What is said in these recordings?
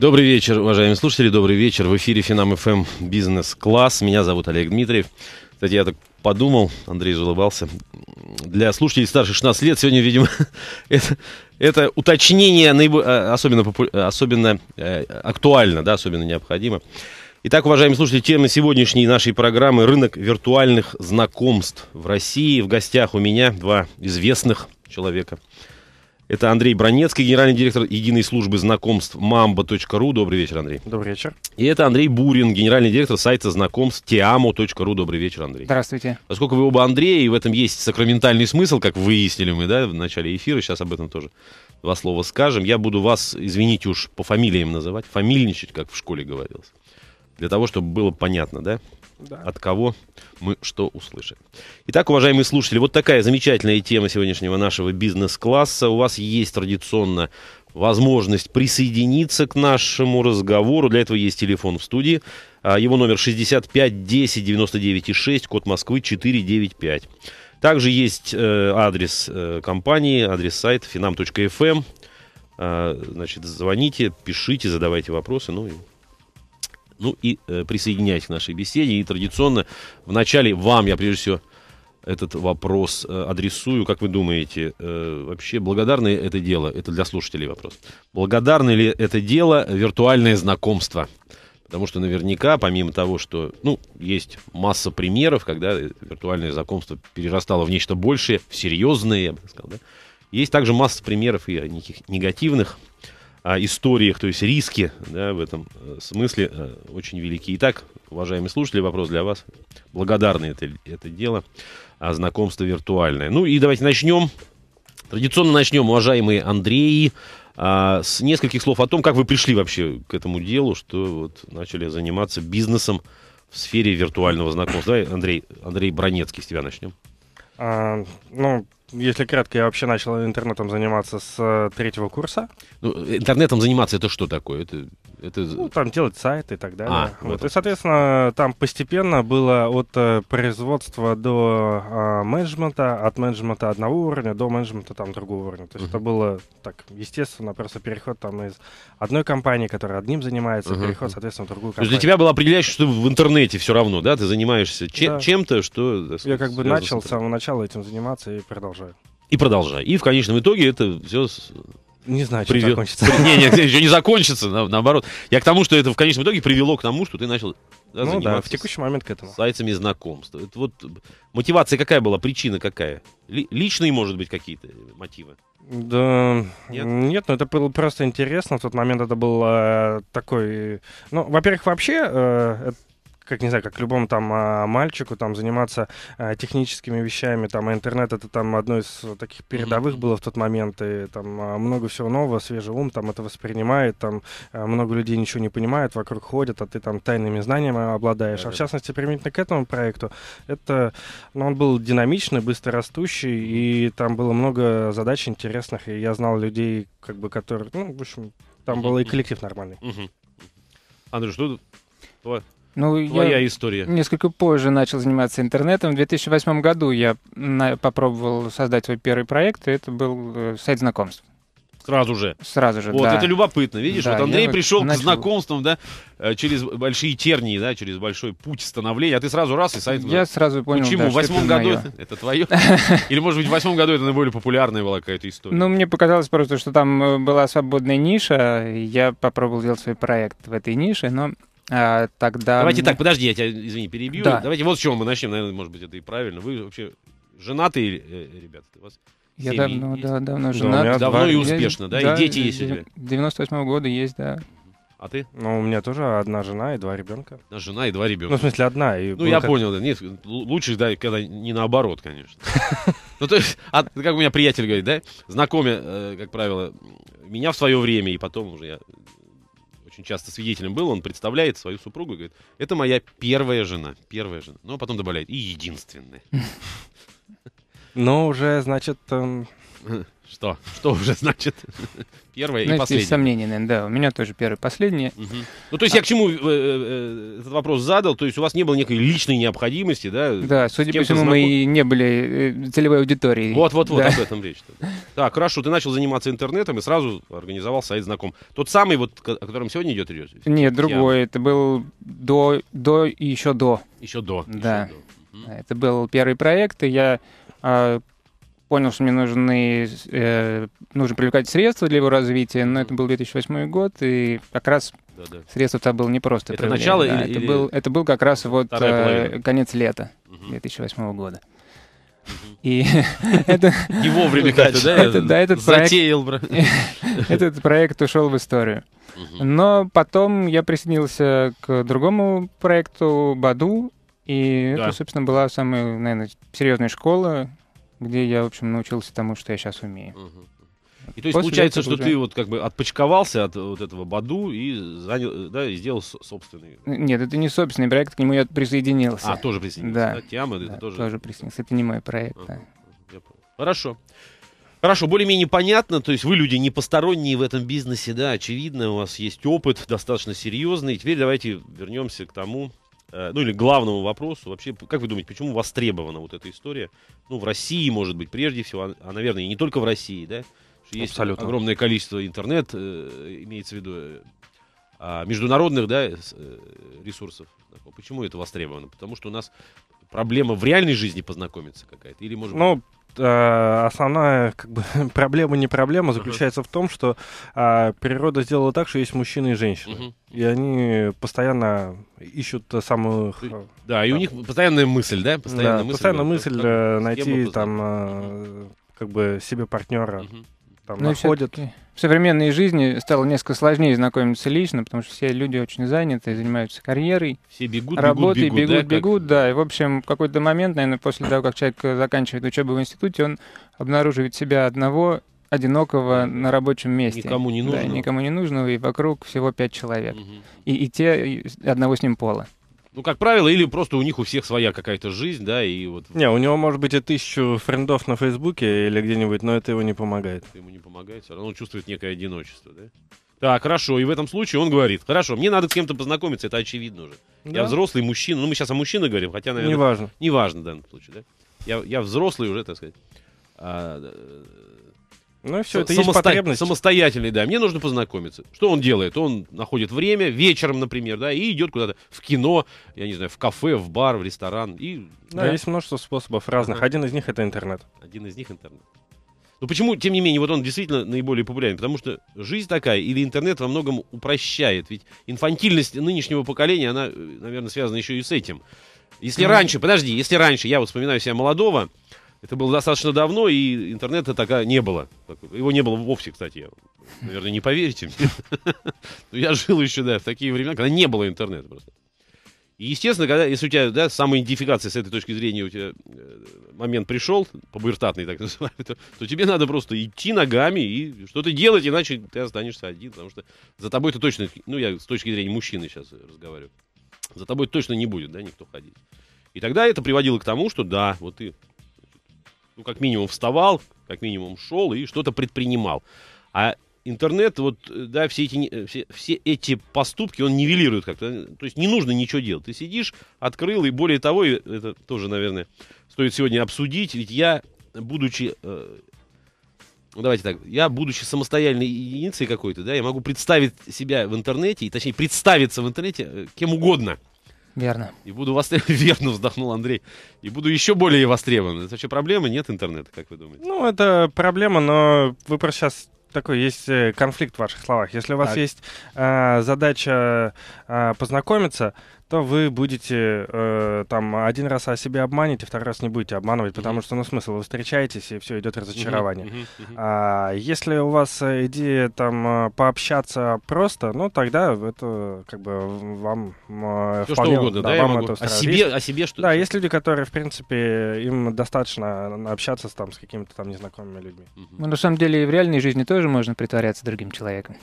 Добрый вечер, уважаемые слушатели, добрый вечер. В эфире Финам ФМ Бизнес Класс. Меня зовут Олег Дмитриев. Кстати, я так подумал, Андрей улыбался. Для слушателей старше 16 лет сегодня, видимо, это, это уточнение наибо... Э, особенно, э, особенно э, актуально, да, особенно необходимо. Итак, уважаемые слушатели, тема сегодняшней нашей программы «Рынок виртуальных знакомств в России». В гостях у меня два известных человека – это Андрей Бронецкий, генеральный директор единой службы знакомств mamba.ru. Добрый вечер, Андрей. Добрый вечер. И это Андрей Бурин, генеральный директор сайта знакомств Teamo.ru. Добрый вечер, Андрей. Здравствуйте. Поскольку вы оба Андрей, и в этом есть сакраментальный смысл, как выяснили мы да, в начале эфира, сейчас об этом тоже два слова скажем. Я буду вас, извините уж, по фамилиям называть, фамильничать, как в школе говорилось. Для того, чтобы было понятно, да? да. от кого мы что услышим? Итак, уважаемые слушатели, вот такая замечательная тема сегодняшнего нашего бизнес-класса. У вас есть традиционно возможность присоединиться к нашему разговору. Для этого есть телефон в студии. А, его номер 65 10 99 6, код Москвы 495. Также есть э, адрес э, компании, адрес сайта finam.fm. Эм. А, значит, звоните, пишите, задавайте вопросы, ну и ну и э, присоединяйтесь к нашей беседе. И традиционно вначале вам я прежде всего этот вопрос э, адресую. Как вы думаете, э, вообще благодарны это дело? Это для слушателей вопрос. Благодарны ли это дело виртуальное знакомство? Потому что наверняка, помимо того, что ну, есть масса примеров, когда виртуальное знакомство перерастало в нечто большее, в серьезное, я бы сказал, да? есть также масса примеров и неких негативных историях, то есть риски да, в этом э, смысле э, очень велики. Итак, уважаемые слушатели, вопрос для вас. Благодарны это, это дело, а знакомство виртуальное. Ну и давайте начнем. Традиционно начнем, уважаемые Андрей, а, с нескольких слов о том, как вы пришли вообще к этому делу, что вот начали заниматься бизнесом в сфере виртуального знакомства. Давай, Андрей, Андрей Бронецкий, с тебя начнем. А, ну, если кратко, я вообще начал интернетом заниматься с э, третьего курса. Ну, интернетом заниматься это что такое? Это, это... Ну, там делать сайты и так а, далее. А, вот. И, соответственно, там постепенно было от э, производства до а, менеджмента, от менеджмента одного уровня до менеджмента там другого уровня. То есть uh-huh. это было так, естественно, просто переход там из одной компании, которая одним занимается, uh-huh. переход, соответственно, в другую компанию. То есть для тебя было определяюще, что в интернете все равно, да? Ты занимаешься чем- да. чем-то, что... Я как бы начал с самого начала этим заниматься и продолжал продолжаю. И продолжай. И в конечном итоге это все не знаю, что привел... закончится. Не, не, еще не закончится, на, наоборот. Я к тому, что это в конечном итоге привело к тому, что ты начал да, ну, да, в текущий момент к этому. Сайтами знакомств. Это вот мотивация какая была, причина какая? личные, может быть, какие-то мотивы? Да, нет, нет ну это было просто интересно. В тот момент это был э, такой... Ну, во-первых, вообще э, как, не знаю, как любому там а, мальчику там заниматься а, техническими вещами, там а интернет это там одно из таких передовых было в тот момент, и там много всего нового, свежий ум там это воспринимает, там много людей ничего не понимают, вокруг ходят, а ты там тайными знаниями обладаешь. А в частности, применительно к этому проекту, это, ну, он был динамичный, быстро растущий, и там было много задач интересных, и я знал людей, как бы, которые, ну, в общем, там был и коллектив нормальный. Андрюш, что ну, твой ну, Твоя я история. Несколько позже начал заниматься интернетом. В 2008 году я на- э, попробовал создать свой первый проект, и это был э, сайт знакомств. Сразу же. Сразу же. Вот да. это любопытно, видишь? Да, вот Андрей пришел начал... к знакомствам, да, э, через большие тернии, да, через большой путь становления. А ты сразу раз и сайт. Я сразу понял. Почему? Да, в восьмом году это, это твое? Или, может быть, в восьмом году это наиболее популярная была какая-то история? Ну, мне показалось просто, что там была свободная ниша. Я попробовал сделать свой проект в этой нише, но а, тогда... Давайте так, подожди, я тебя, извини, перебью. Да. Давайте вот с чего мы начнем, наверное, может быть, это и правильно. Вы вообще женатые э, э, ребята? У вас я давно, есть? да, давно женат. Да, давно два... и успешно, я... да? да? И дети есть у тебя? 98-го года есть, да. А ты? Ну, у меня тоже одна жена и два ребенка. Одна жена и два ребенка. Ну, в смысле, одна. И ну, я как... понял, да. Нет, лучше, да, когда не наоборот, конечно. Ну, то есть, а, как у меня приятель говорит, да, знакомя, э, как правило, меня в свое время, и потом уже я очень часто свидетелем был, он представляет свою супругу и говорит, это моя первая жена, первая жена. Ну, а потом добавляет, и единственная. Но уже, значит... Эм... Что? Что уже значит? Первое Знаете, и ну, последнее. Есть сомнения, наверное, да. У меня тоже первое и последнее. Угу. Ну, то есть а... я к чему э, э, э, этот вопрос задал? То есть у вас не было некой личной необходимости, да? Да, судя по всему, знаком... мы и не были э, целевой аудиторией. Вот-вот-вот, да. об этом речь. -то. Так, хорошо, ты начал заниматься интернетом и сразу организовал сайт знаком. Тот самый, вот, о котором сегодня идет речь? Нет, другой. Это был до, до и еще до. Еще до. Да. Еще до. Это был первый проект, и я а, понял, что мне нужны, э, нужно привлекать средства для его развития, но это был 2008 год, и как раз да, да. средства то было не просто. Это начало да, или, это, или... Был, это был как раз вот э, конец лета угу. 2008 года. И это... Не вовремя как да? Это, да, этот Затеял, проект... Этот проект ушел в историю. Но потом я присоединился к другому проекту «Баду», и да. это, собственно, была самая, наверное, серьезная школа, где я, в общем, научился тому, что я сейчас умею. Угу. И то есть После получается, что уже... ты вот как бы отпочковался от вот этого Баду и занял, да, и сделал собственный. Нет, это не собственный проект, к нему я присоединился. А, тоже присоединился. Да, да Тиама, да, это тоже. Тоже присоединился, это не мой проект. Ага, да. я понял. Хорошо. Хорошо, более-менее понятно, то есть вы люди не посторонние в этом бизнесе, да, очевидно, у вас есть опыт достаточно серьезный. Теперь давайте вернемся к тому, Э, ну или главному вопросу вообще, как вы думаете, почему востребована вот эта история? Ну, в России, может быть, прежде всего, а, а наверное, и не только в России, да? Есть Абсолютно. огромное количество интернет, э, имеется в виду, э, а, международных, да, ресурсов. Почему это востребовано? Потому что у нас проблема в реальной жизни познакомиться какая-то? Или, может ну, быть... Ну, э, основная как бы, проблема не проблема заключается uh-huh. в том, что э, природа сделала так, что есть мужчины и женщины. Uh-huh. И они постоянно ищут самых... Э, да, там, и у них постоянная мысль, да? Постоянная да, мысль, постоянная мысль э, найти там э, как бы себе партнера. Uh-huh там ну, находят. В современной жизни стало несколько сложнее знакомиться лично, потому что все люди очень заняты, занимаются карьерой. Все бегут, работой, бегут, бегут, бегут, да, бегут, как... да. И, в общем, в какой-то момент, наверное, после того, как человек заканчивает учебу в институте, он обнаруживает себя одного одинокого на рабочем месте. Никому не нужного. Да, никому не нужного, и вокруг всего пять человек. Угу. И, и те и одного с ним пола. Ну, как правило, или просто у них у всех своя какая-то жизнь, да, и вот... Не, у него, может быть, и тысячу френдов на Фейсбуке или где-нибудь, но это его не помогает. Это ему не помогает, все равно он чувствует некое одиночество, да? Так, хорошо, и в этом случае он говорит, хорошо, мне надо с кем-то познакомиться, это очевидно уже. Да? Я взрослый мужчина, ну, мы сейчас о мужчинах говорим, хотя, наверное... Неважно. Неважно в данном случае, да? Я, я взрослый уже, так сказать. А, э, ну все, это самосто... есть потребность. Самостоятельный, да. Мне нужно познакомиться. Что он делает? Он находит время, вечером, например, да, и идет куда-то в кино, я не знаю, в кафе, в бар, в ресторан. И... Да, да, есть множество способов разных. Ага. Один из них — это интернет. Один из них — интернет. Ну почему, тем не менее, вот он действительно наиболее популярен? Потому что жизнь такая, или интернет во многом упрощает. Ведь инфантильность нынешнего поколения, она, э, наверное, связана еще и с этим. Если ну, раньше, подожди, если раньше, я вот вспоминаю себя молодого, это было достаточно давно, и интернета такая не было. Его не было вовсе, кстати. Наверное, не поверите мне. Но я жил еще, да, в такие времена, когда не было интернета просто. И, естественно, когда, если у тебя да, самоидентификация с этой точки зрения у тебя э, момент пришел, пубертатный так называемый, то, то тебе надо просто идти ногами и что-то делать, иначе ты останешься один, потому что за тобой это точно, ну я с точки зрения мужчины сейчас э, разговариваю, за тобой точно не будет, да, никто ходить. И тогда это приводило к тому, что да, вот ты ну, как минимум вставал, как минимум шел и что-то предпринимал. А интернет, вот, да, все эти, все, все эти поступки, он нивелирует как-то. То есть не нужно ничего делать. Ты сидишь, открыл, и более того, и это тоже, наверное, стоит сегодня обсудить, ведь я, будучи... Э, ну, давайте так, я, будучи самостоятельной единицей какой-то, да, я могу представить себя в интернете, и точнее представиться в интернете э, кем угодно – Верно. И буду востребован. Верно вздохнул Андрей. И буду еще более востребован. Это вообще проблема? Нет интернета, как вы думаете? Ну, это проблема, но вы просто сейчас такой есть э, конфликт в ваших словах. Если у вас так. есть э, задача э, познакомиться, то вы будете э, там один раз о себе обманете, второй раз не будете обманывать, потому mm-hmm. что ну смысл вы встречаетесь и все идет разочарование. Mm-hmm. Mm-hmm. А, если у вас э, идея там э, пообщаться просто, ну тогда это как бы вам э, все вполне, что угодно, да, да я вам это О себе, есть, о себе что? Да, есть люди, которые в принципе им достаточно общаться там с какими-то там незнакомыми людьми. Mm-hmm. Ну на самом деле и в реальной жизни тоже можно притворяться другим человеком.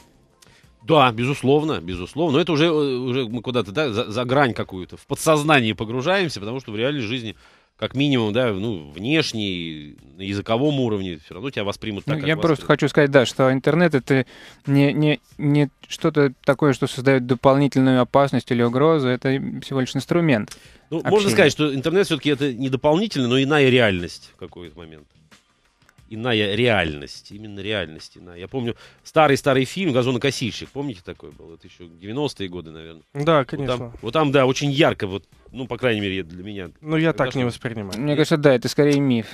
Да, безусловно, безусловно. Но это уже, э, уже мы куда-то да, за, за грань какую-то, в подсознание погружаемся, потому что в реальной жизни как минимум, да, ну, внешний на языковом уровне, все равно тебя воспримут так, ну, Я просто хочу сказать, да, что интернет — это не, не, не что-то такое, что создает дополнительную опасность или угрозу, это всего лишь инструмент. Ну, можно сказать, что интернет все-таки это не дополнительный, но иная реальность в какой-то момент иная реальность. Именно реальность иная. Я помню старый-старый фильм «Газонокосильщик». Помните такой был? Это еще 90-е годы, наверное. Да, конечно. Вот там, вот там да, очень ярко, вот, ну, по крайней мере, для меня. Ну, я так что... не воспринимаю. Мне кажется, да, это скорее миф.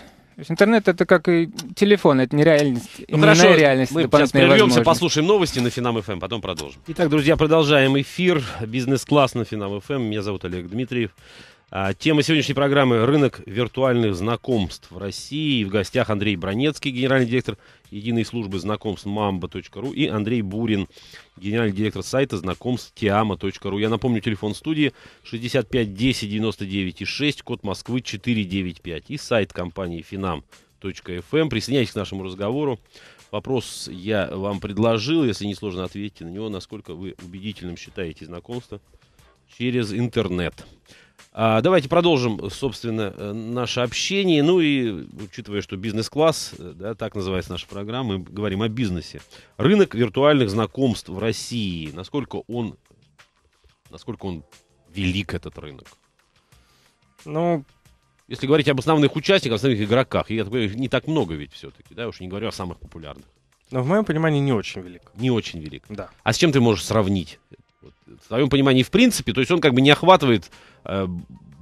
интернет это как и телефон, это не реальность. Ну хорошо, реальность, мы сейчас прервемся, послушаем новости на Финам ФМ, эм, потом продолжим. Итак, друзья, продолжаем эфир. Бизнес-класс на Финам ФМ. Эм. Меня зовут Олег Дмитриев. А, тема сегодняшней программы – рынок виртуальных знакомств в России. В гостях Андрей Бронецкий, генеральный директор единой службы знакомств mamba.ru и Андрей Бурин, генеральный директор сайта знакомств tiama.ru. Я напомню, телефон студии 65 10 99 6, код Москвы 495 и сайт компании finam.fm. Эм. Присоединяйтесь к нашему разговору. Вопрос я вам предложил, если не сложно, ответьте на него, насколько вы убедительным считаете знакомство через интернет. А, давайте продолжим, собственно, э, наше общение. Ну и учитывая, что бизнес-класс, э, да, так называется наша программа, мы говорим о бизнесе. Рынок виртуальных знакомств в России. Насколько он, насколько он велик, этот рынок? Ну, если говорить об основных участниках, основных игроках, я такой, не так много ведь все-таки, да, уж не говорю о самых популярных. Но в моем понимании не очень велик. Не очень велик. Да. А с чем ты можешь сравнить вот, в своем понимании, в принципе, то есть он как бы не охватывает э,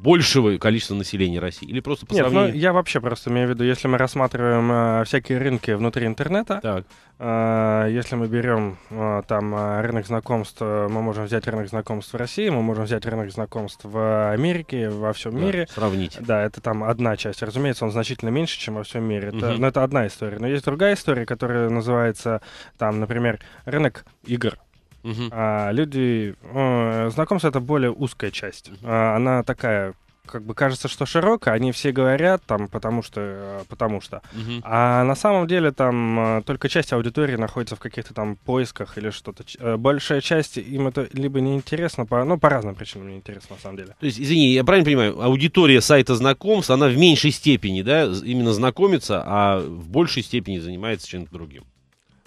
большего количества населения России? Или просто по Нет, ну, сравнению... ну, я вообще просто имею в виду, если мы рассматриваем э, всякие рынки внутри интернета, так. Э, если мы берем э, там э, рынок знакомств, э, мы можем взять рынок знакомств в России, мы можем взять рынок знакомств в Америке, во всем да, мире. Сравнить. Да, это там одна часть. Разумеется, он значительно меньше, чем во всем мире. Это, угу. Ну, Но это одна история. Но есть другая история, которая называется, там, например, рынок игр. Угу. А, люди... Э, знакомство — это более узкая часть. Угу. А, она такая, как бы кажется, что широкая, они все говорят там, потому что, э, потому что. Угу. А на самом деле там э, только часть аудитории находится в каких-то там поисках или что-то. Э, большая часть им это либо неинтересно, по, ну, по разным причинам неинтересно на самом деле. То есть, извини, я правильно понимаю, аудитория сайта знакомств, она в меньшей степени, да, именно знакомится, а в большей степени занимается чем-то другим.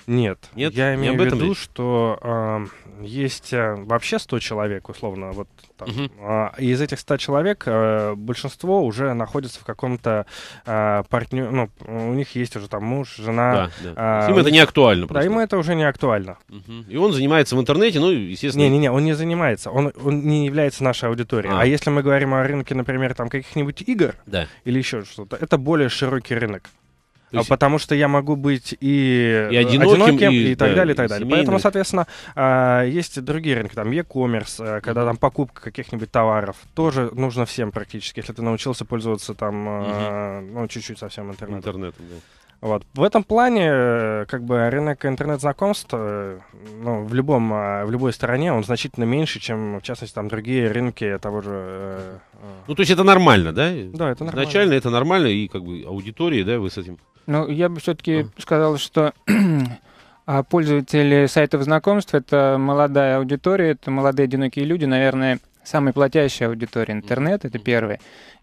Нет, Нет, я имею в виду, речь. что э, есть э, вообще 100 человек, условно, вот там. Угу. Э, из этих 100 человек э, большинство уже находится в каком-то э, партнер, ну, у них есть уже там муж, жена. Да, да. Э, им это не актуально просто. Да, им это уже не актуально. Угу. И он занимается в интернете, ну, естественно... Не-не-не, он не занимается, он, он не является нашей аудиторией. А. а если мы говорим о рынке, например, там каких-нибудь игр да. или еще что-то, это более широкий рынок. То а есть... Потому что я могу быть и, и э, одиноким, одиноким и, и так да, далее, и так далее. Семейным. Поэтому, соответственно, а, есть другие рынки, там e-commerce, э, когда там покупка каких-нибудь товаров, тоже нужно всем практически, если ты научился пользоваться там, угу. ну, чуть-чуть совсем интернетом. Интернетом, да. Вот. В этом плане, как бы, рынок интернет-знакомств, ну, в, любом, а, в любой стороне он значительно меньше, чем, в частности, там, другие рынки того же... Ну, то есть это нормально, да? Да, это нормально. Изначально это нормально, и, как бы, аудитории, да, вы с этим ну, я бы все-таки mm. Ну. сказал, что а пользователи сайтов знакомств — это молодая аудитория, это молодые одинокие люди, наверное, самая платящая аудитория интернет, это первое.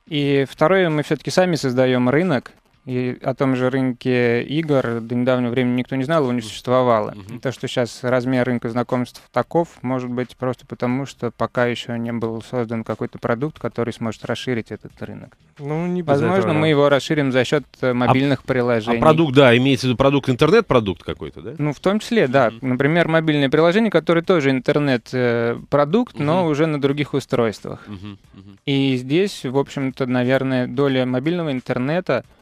И второе, мы все-таки сами создаем рынок, и о том же рынке игр до недавнего времени никто не знал, его не существовало. Угу. То, что сейчас размер рынка знакомств таков, может быть просто потому, что пока еще не был создан какой-то продукт, который сможет расширить этот рынок. Ну, не Возможно, этого, мы да. его расширим за счет э, а мобильных а, приложений. А продукт, да, имеется в виду продукт, интернет-продукт какой-то, да? Ну, в том числе, да. Угу. Например, мобильное приложение, которое тоже интернет-продукт, э, угу. но уже на других устройствах. Угу. Угу. И здесь, в общем-то, наверное, доля мобильного интернета —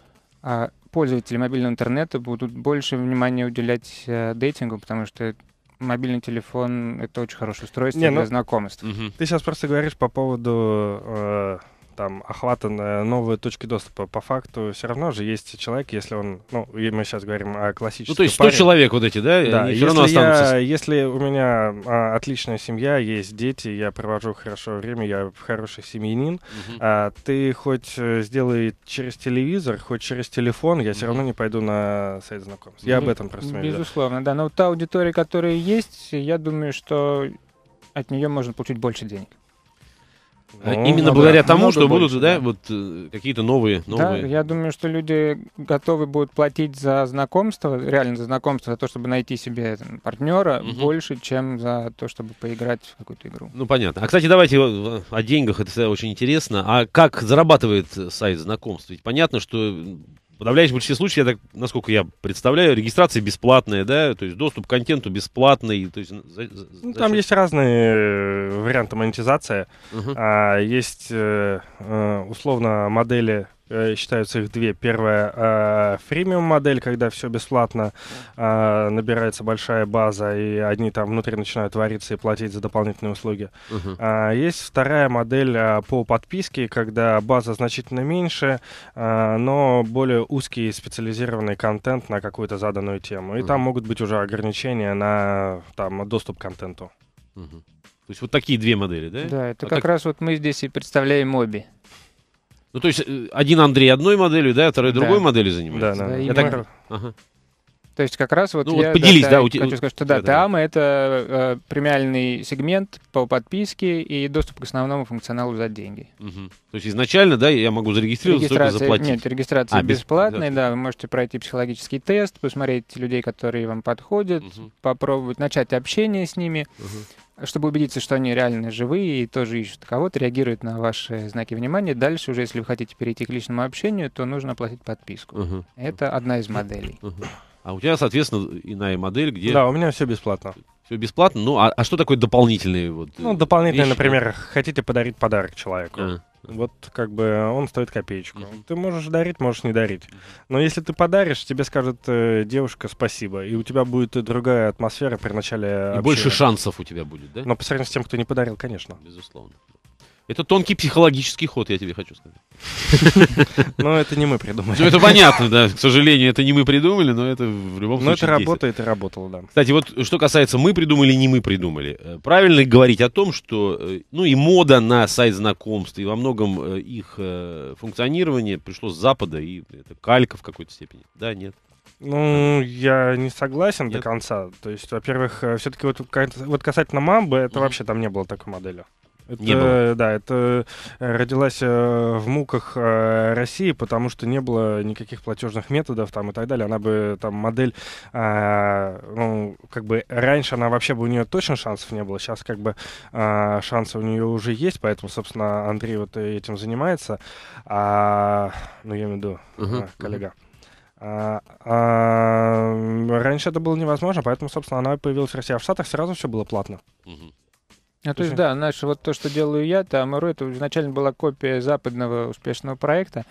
а пользователи мобильного интернета будут больше внимания уделять э, дейтингу, потому что мобильный телефон — это очень хорошее устройство Не, для ну, знакомств. Угу. Ты сейчас просто говоришь по поводу э, там охвата новые точки доступа. По факту все равно же есть человек, если он, ну, мы сейчас говорим о классическом Ну, то есть 100 паре. человек вот эти, да? Да, если, равно останутся. я, если у меня а, отличная семья, есть дети, я провожу хорошо время, я хороший семьянин, угу. а, ты хоть э, сделай через телевизор, хоть через телефон, я все равно не пойду на сайт знакомств. Я ну, об этом просто Безусловно, да. Но та аудитория, которая есть, я думаю, что от нее можно получить больше денег. Э, ну, именно ну благодаря ну, тому, что будут да, вот э, какие-то новые, новые. я думаю, что люди готовы будут платить за знакомство, реально за знакомство, за то, чтобы найти себе партнера, больше, чем за то, чтобы поиграть в какую-то игру. Ну понятно. А кстати, давайте э, о деньгах, это всегда очень интересно. А как зарабатывает сайт знакомств? Ведь понятно, что подавляющем большинстве случаев, я так, насколько я представляю, регистрация бесплатная, да, то есть доступ к контенту бесплатный. То есть, ну, за, за, ну, там счет... есть разные э, варианты монетизации. Угу. А, есть э, э, условно модели Э, считаются их две. Первая э, фримиум модель, когда все бесплатно, э, набирается большая база, и одни там внутри начинают вариться и платить за дополнительные услуги. Uh-huh. А, есть вторая модель а, по подписке, когда база значительно меньше, а, но более узкий специализированный контент на какую-то заданную тему. И uh-huh. там могут быть уже ограничения на там, доступ к контенту. Uh-huh. То есть вот такие две модели, да? Да, это а как так... раз вот мы здесь и представляем обе. Ну, то есть э, один Андрей одной моделью, да, а второй да. другой моделью занимается. Да, да. да я ага. То есть как раз вот ну, я вот поделись, да, да, да, хочу сказать, что да, да, да. это э, премиальный сегмент по подписке и доступ к основному функционалу за деньги. Угу. То есть изначально, да, я могу зарегистрироваться, только заплатить. Нет, регистрация а, бесплатная, да. да, вы можете пройти психологический тест, посмотреть людей, которые вам подходят, угу. попробовать начать общение с ними. Угу чтобы убедиться, что они реально живые и тоже ищут кого-то, реагируют на ваши знаки внимания. Дальше уже, если вы хотите перейти к личному общению, то нужно оплатить подписку. Угу. Это одна из моделей. А у тебя, соответственно, иная модель, где... Да, у меня все бесплатно. Все бесплатно? Ну, а, а что такое дополнительные вот... Ну, дополнительные, вещи? например, хотите подарить подарок человеку. А. Вот как бы а он стоит копеечку. Mm-hmm. Ты можешь дарить, можешь не дарить. Но если ты подаришь, тебе скажет э, девушка спасибо. И у тебя будет другая атмосфера при начале. И общения. больше шансов у тебя будет, да? Но по сравнению с тем, кто не подарил, конечно. Безусловно. Это тонкий психологический ход, я тебе хочу сказать. Но это не мы придумали. Ну, это понятно, да. К сожалению, это не мы придумали, но это в любом случае. Но это работает и работало, да. Кстати, вот что касается мы придумали, не мы придумали. Э, правильно говорить о том, что э, ну и мода на сайт знакомств, и во многом э, их функционирование пришло с Запада, и это калька в какой-то степени. Да, нет. Ну, я не согласен Нет. до конца. То есть, во-первых, все-таки вот, вот касательно мамбы, это mm-hmm. вообще там не было такой модели. Это, не было. Да, это э, родилась э, в муках э, России, потому что не было никаких платежных методов там и так далее. Она бы там модель, ну, как бы раньше она вообще бы у нее точно шансов не было. Сейчас как бы шансы у нее уже есть, поэтому, собственно, Андрей вот этим занимается. А, ну, я имею в виду uh коллега. А, а, раньше это было невозможно, поэтому, собственно, она появилась в России. А в Штатах сразу все было платно. Угу. А то есть, да, знаешь, вот то, что делаю я, там, это изначально была копия западного успешного проекта,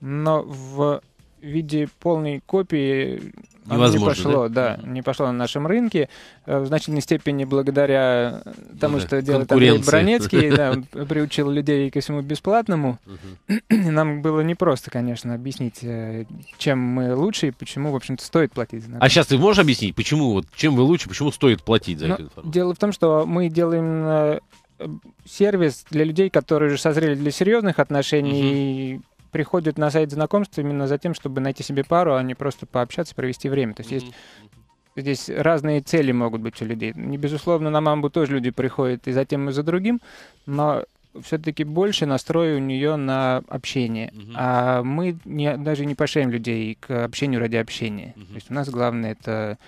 но в в виде полной копии Невозможно, не пошло, да? да, не пошло на нашем рынке. Э, в значительной степени благодаря тому, ну да, что делает Андрей Бронецкий, да, приучил людей ко всему бесплатному. Угу. Нам было непросто, конечно, объяснить, э, чем мы лучше и почему, в общем-то, стоит платить за нас. А сейчас ты можешь объяснить, почему, вот, чем вы лучше, почему стоит платить за Но ну, эту информацию? Дело в том, что мы делаем э, сервис для людей, которые уже созрели для серьезных отношений, угу приходят на сайт знакомств именно за тем, чтобы найти себе пару, а не просто пообщаться, провести время. То есть есть здесь разные цели могут быть у людей. Не безусловно, на мамбу тоже люди приходят и за тем, и за другим, но все-таки больше настрой у нее на общение. Uh-huh. А мы не, даже не пошаем людей к общению ради общения. Uh-huh. То есть у нас главное это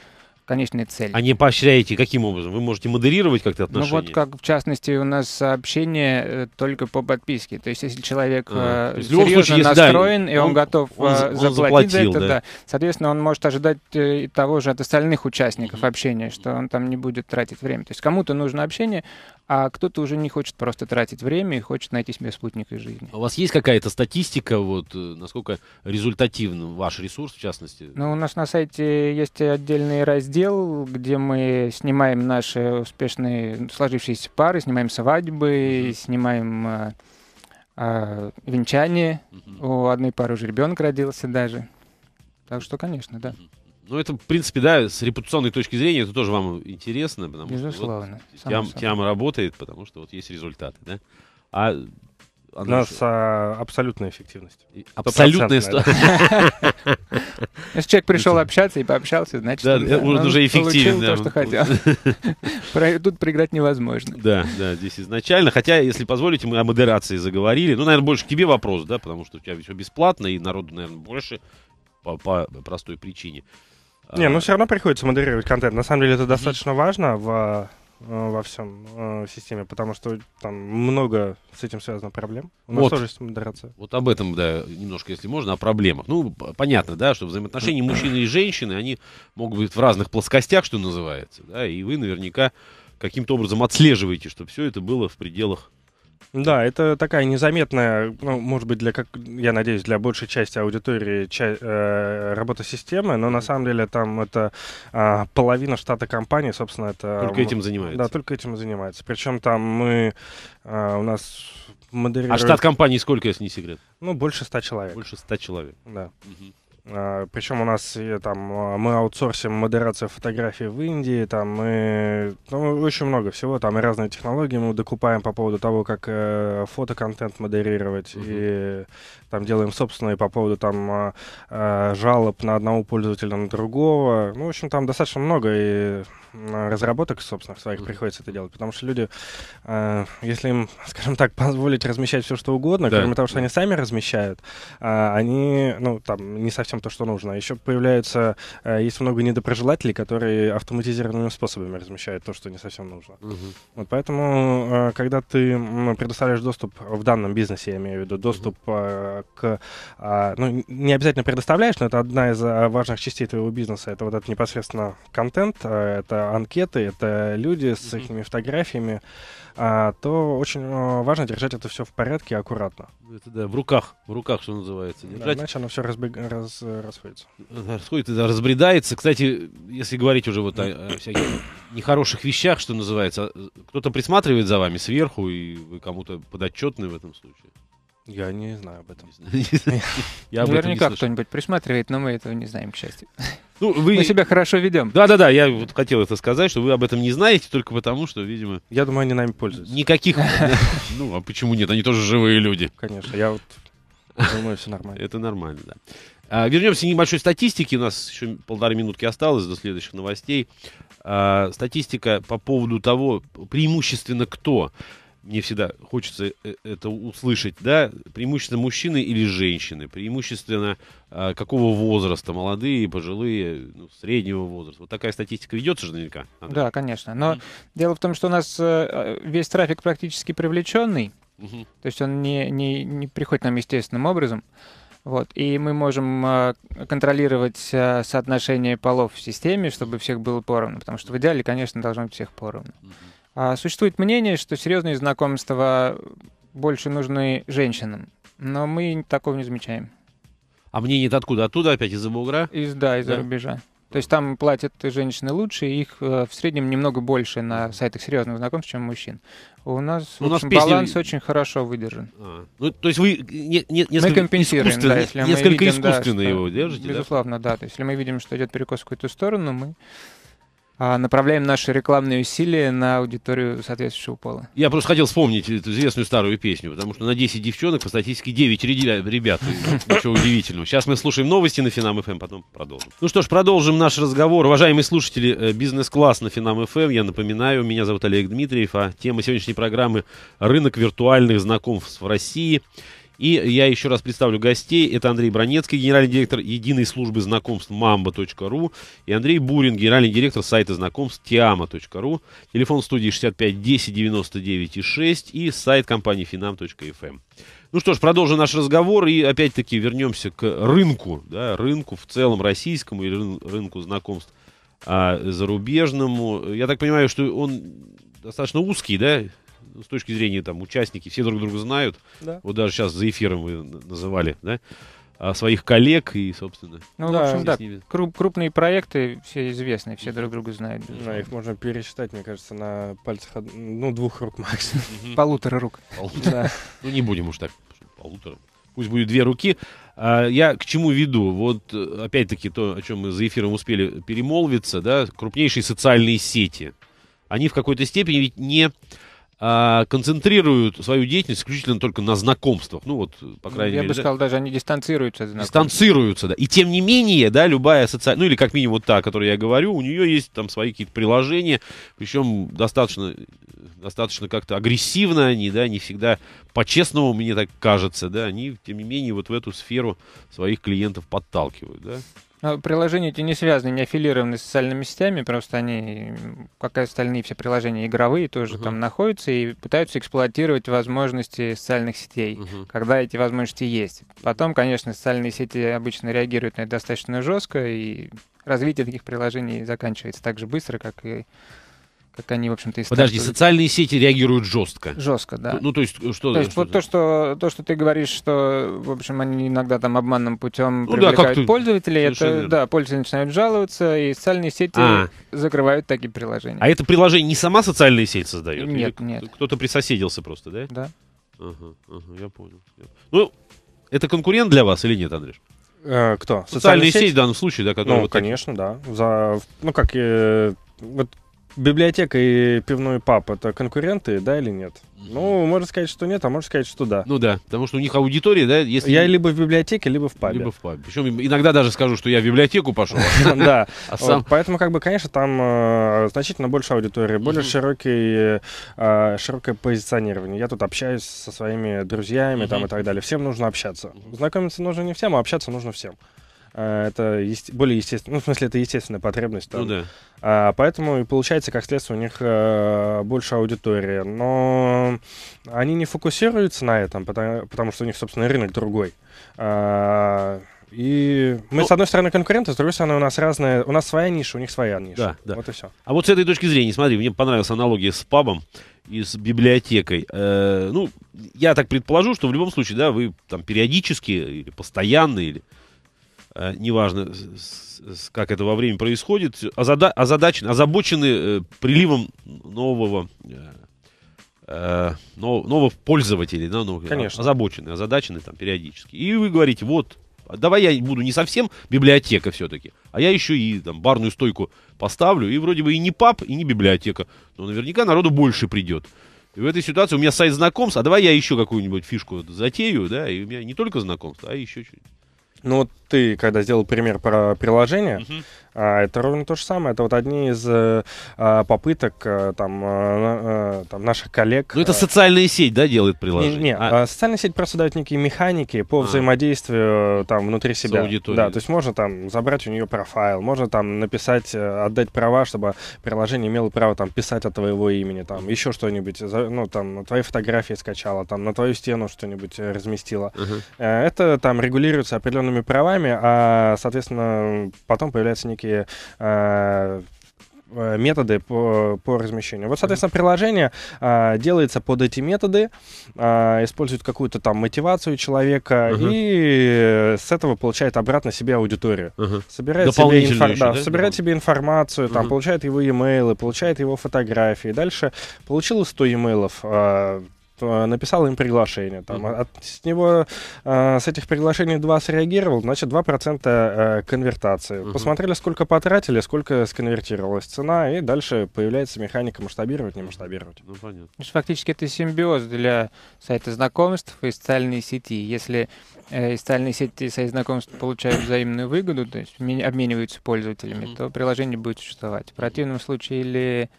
конечной цели. А не поощряете каким образом? Вы можете модерировать как-то отношения? Ну вот как, в частности, у нас сообщение э, только по подписке. То есть если человек а, э, есть, серьезно случае, если, настроен, да, и он, он готов он, э, он заплатить заплатил, за это, да. да, соответственно, он может ожидать и того же от остальных участников mm-hmm. общения, что он там не будет тратить время. То есть кому-то нужно общение, а кто-то уже не хочет просто тратить время и хочет найти себе спутника жизни. А у вас есть какая-то статистика, вот э, насколько результативен ваш ресурс, в частности? Ну, у нас на сайте есть отдельный раздел, где мы снимаем наши успешные сложившиеся пары, снимаем свадьбы, mm снимаем а, а, венчание. mm У одной пары уже ребенок родился даже. Так что, конечно, да. mm ну, это, в принципе, да, с репутационной точки зрения это тоже вам интересно, потому Безусловно, что вот, тям, тям работает, потому что вот есть результаты, да? А У нас а, абсолютная эффективность. Абсолютная. Если человек пришел ну, общаться и пообщался, значит, да, он, он уже эффективен. Получил да. то, что хотел. Тут проиграть невозможно. Да, да, здесь изначально. Хотя, если позволите, мы о модерации заговорили. Ну, наверное, больше к тебе вопрос, да, потому что у тебя все бесплатно, и народу, наверное, больше по, по простой причине. Не, ну а. все равно приходится модерировать контент. На самом деле это достаточно важно э, э, в во всем э, системе, потому что там много с этим связано проблем. У вот. нас тоже есть модерация. Вот об этом, да, немножко, если можно, о проблемах. Ну, понятно, да, что взаимоотношения мужчины и женщины, они могут быть в разных плоскостях, что называется, да, и вы наверняка каким-то образом отслеживаете, чтобы все это было в пределах да, это такая незаметная, ну, может быть, для как я надеюсь, для большей части аудитории ча- э, работа системы, но на самом деле там это э, половина штата компании, собственно, это только этим занимается. Да, только этим занимается. Причем там мы э, у нас модерирует... А штат компании сколько, если не секрет? Ну, больше ста человек. Больше ста человек. Да. Угу. А, Причем у нас там а, мы аутсорсим модерацию фотографий в Индии, там мы ну, очень много всего, там и разные технологии мы докупаем по поводу того, как э, фотоконтент модерировать угу. и там делаем собственные по поводу там а, а, жалоб на одного пользователя, на другого. Ну, в общем, там достаточно много и разработок собственных своих приходится это делать, потому что люди, а, если им, скажем так, позволить размещать все что угодно, да. кроме того, что они сами размещают, они, ну, там, не совсем то, что нужно. Еще появляются, есть много недоброжелателей, которые автоматизированными способами размещают то, что не совсем нужно. mm Вот поэтому, когда ты предоставляешь доступ в данном бизнесе, я имею в виду, доступ mm к... А, ну, не обязательно предоставляешь, но это одна из а, важных частей твоего бизнеса. Это вот этот непосредственно контент, а, это анкеты, это люди с их фотографиями, то очень важно держать это все в порядке и аккуратно. Это, да, в руках, в руках, что называется. Держать. Да, иначе оно все разбег... раз... расходится. Расходится, разбредается. Кстати, если говорить уже вот о, о всяких нехороших вещах, что называется, кто-то присматривает за вами сверху, и вы кому-то подотчетны в этом случае? Я не знаю об этом. Наверняка кто-нибудь присматривает, но мы этого не знаем, к счастью. Ну, вы... Мы себя хорошо ведем. Да, да, да. Я вот хотел это сказать, что вы об этом не знаете, только потому, что, видимо. Я думаю, они нами пользуются. Никаких. Ну, а почему нет? Они тоже живые люди. Конечно, я вот думаю, все нормально. Это нормально, да. А, вернемся к небольшой статистике. У нас еще полторы минутки осталось до следующих новостей. А, статистика по поводу того, преимущественно кто мне всегда хочется э, это услышать, да, преимущественно мужчины или женщины, преимущественно а, какого возраста, молодые, пожилые, ну, среднего возраста. Вот такая статистика ведется же наверняка. Андрей? Да, конечно. Но mm-hmm. дело в том, что у нас э, весь трафик практически привлеченный, mm-hmm. то есть он не, не, не приходит нам естественным образом. Вот. И мы можем а, контролировать а, соотношение полов в системе, чтобы всех было поровну, потому что в идеале, конечно, должно быть всех поровну. Mm-hmm. А существует мнение, что серьезные знакомства больше нужны женщинам, но мы такого не замечаем. А мнение это откуда? Оттуда опять из-за бугра? Из, да, из-за да? рубежа. То есть там платят женщины лучше, их э, в среднем немного больше на сайтах серьезных знакомств, чем мужчин. У нас, ну, у общем, нас песня... баланс очень хорошо выдержан. А, ну, то есть вы не, не, несколько мы компенсируем, да, если несколько мы видим, искусственно да, что, его держите, безусловно, да? да. То есть если мы видим, что идет перекос в какую-то сторону, мы а, направляем наши рекламные усилия на аудиторию соответствующего пола. Я просто хотел вспомнить эту известную старую песню, потому что на 10 девчонок по статистике 9 ребят. Ничего удивительного. Сейчас мы слушаем новости на Финам ФМ, эм, потом продолжим. Ну что ж, продолжим наш разговор. Уважаемые слушатели, э, бизнес-класс на Финам ФМ. Эм, я напоминаю, меня зовут Олег Дмитриев, а тема сегодняшней программы «Рынок виртуальных знакомств в России». И я еще раз представлю гостей. Это Андрей Бронецкий, генеральный директор единой службы знакомств mamba.ru и Андрей Бурин, генеральный директор сайта знакомств tiama.ru. Телефон студии 65 10 99 6 и сайт компании finam.fm. Эм. Ну что ж, продолжим наш разговор и опять-таки вернемся к рынку, да, рынку в целом российскому или рынку знакомств а, зарубежному. Я так понимаю, что он достаточно узкий, да, с точки зрения там участники, все друг друга знают. Да. Вот даже сейчас за эфиром вы называли, да? А, своих коллег и, собственно. Ну, да, общем, да, круп, крупные проекты все известны, все друг друга знают. Да, их можно пересчитать, мне кажется, на пальцах, ну, двух рук максимум. Полутора рук. Полутора. Да. Ну, не будем уж так, полутора. Пусть будет две руки. А, я к чему веду? Вот, э, опять-таки, то, о чем мы за эфиром успели перемолвиться, да, крупнейшие социальные сети. Они в какой-то степени ведь не а, концентрируют свою деятельность исключительно только на знакомствах. Ну вот, по ну, крайней Я мере. Я бы сказал, да? даже они дистанцируются. От дистанцируются, да. И тем не менее, да, любая социальная, ну или как минимум вот та, о которой я говорю, у нее есть там свои какие-то приложения, причем достаточно, достаточно как-то агрессивно они, да, не всегда по-честному, мне так кажется, да, они, тем не менее, вот в эту сферу своих клиентов подталкивают, да. А приложения эти не связаны, не аффилированы с социальными сетями, просто они, как и остальные все приложения игровые, тоже uh там находятся и пытаются эксплуатировать возможности социальных сетей, uh когда эти возможности есть. Потом, конечно, социальные сети обычно реагируют на это достаточно жестко, и развитие таких приложений заканчивается так же быстро, как и как они, в общем-то, и Подожди, социальные сети реагируют жестко. Жестко, да. Ну, ну то есть, э, что... То есть, что вот то, что, то, что ты говоришь, что, в общем, они иногда там обманным путем ну, привлекают да, пользователей, это, верно. да, пользователи начинают жаловаться, и социальные сети а. закрывают такие приложения. А это приложение не сама социальная сеть создает? Нет, Или нет. Кто-то присоседился просто, да? Да. Ага, ага, я понял. Ну, это конкурент для вас или нет, Андрей? Э, кто? Социальная, Социальная сеть? в данном случае, да? Которая ну, вот конечно, так... да. За, ну, как... Э, вот библиотека и пивной паб это конкуренты, да или нет? Ну, можно сказать, что нет, а можно сказать, что да. Ну да, потому что у них аудитория, да, если... Я либо в библиотеке, либо в пабе. Либо в пабе. Причем иногда даже скажу, что я в библиотеку пошел. Да, а поэтому, как бы, конечно, там э, значительно больше аудитории, более э, широкое позиционирование. Я тут общаюсь со своими друзьями там и так далее. Всем нужно общаться. Знакомиться нужно не всем, а общаться нужно всем. Э, это есте- более естественно, ну, в смысле, это естественная потребность. Там. Ну да. А, поэтому и получается, как следствие, у них а, больше аудитории. Но они не фокусируются на этом, потому, потому что у них, собственно, рынок другой. А, и мы, ну, с одной стороны, конкуренты, с другой стороны, у нас разные, у нас своя ниша, у них своя ниша. Да, да. Вот и все. А вот с этой точки зрения, смотри, мне понравилась аналогия с пабом и с библиотекой. Э, ну, я так предположу, что в любом случае, да, вы там периодически или постоянно, или Э, неважно, как это во время происходит, озада озадачены, озабочены э, приливом нового э, нов, новых пользователей, да, новых, Конечно. озабочены, озадачены там периодически. И вы говорите, вот, а давай я буду не совсем библиотека все-таки, а я еще и там барную стойку поставлю, и вроде бы и не паб, и не библиотека, но наверняка народу больше придет. И в этой ситуации у меня сайт знакомств, а давай я еще какую-нибудь фишку затею, да, и у меня не только знакомств, а еще что-нибудь. Ну вот ты, когда сделал пример про приложение, угу. А, это ровно то же самое. Это вот одни из э, а, попыток э, там, э, там наших коллег. Ну, это социальная сеть, да, делает приложение? Не, не. А. а... социальная сеть просто дает некие механики по а. взаимодействию там внутри себя. С аудиторией. Да, то есть можно там забрать у нее профайл, можно там написать, отдать права, чтобы приложение имело право там писать от твоего имени, там еще что-нибудь, ну, там, на твои фотографии скачала, там, на твою стену что-нибудь разместила. Uh-huh. Это там регулируется определенными правами, а, соответственно, потом появляется некий простенькие э, методы по, по размещению. Вот, соответственно, приложение э, делается под эти методы, э, использует какую-то там мотивацию человека угу. и с этого получает обратно себе аудиторию. Угу. Собирает, себе, инфор... еще, да, да? собирает себе информацию, там, угу. получает его имейлы, получает его фотографии. Дальше получил 100 имейлов, э, написал им приглашение. Там, от, с него, а, с этих приглашений два среагировал, значит, 2% э, конвертации. Угу. Посмотрели, сколько потратили, сколько сконвертировалась цена, и дальше появляется механика масштабировать, не масштабировать. Ну, понятно. Фактически это симбиоз для сайта знакомств и социальной сети. Если э, социальные сети и знакомств получают взаимную выгоду, то есть обмениваются пользователями, mm-hmm. то приложение будет существовать. В противном случае или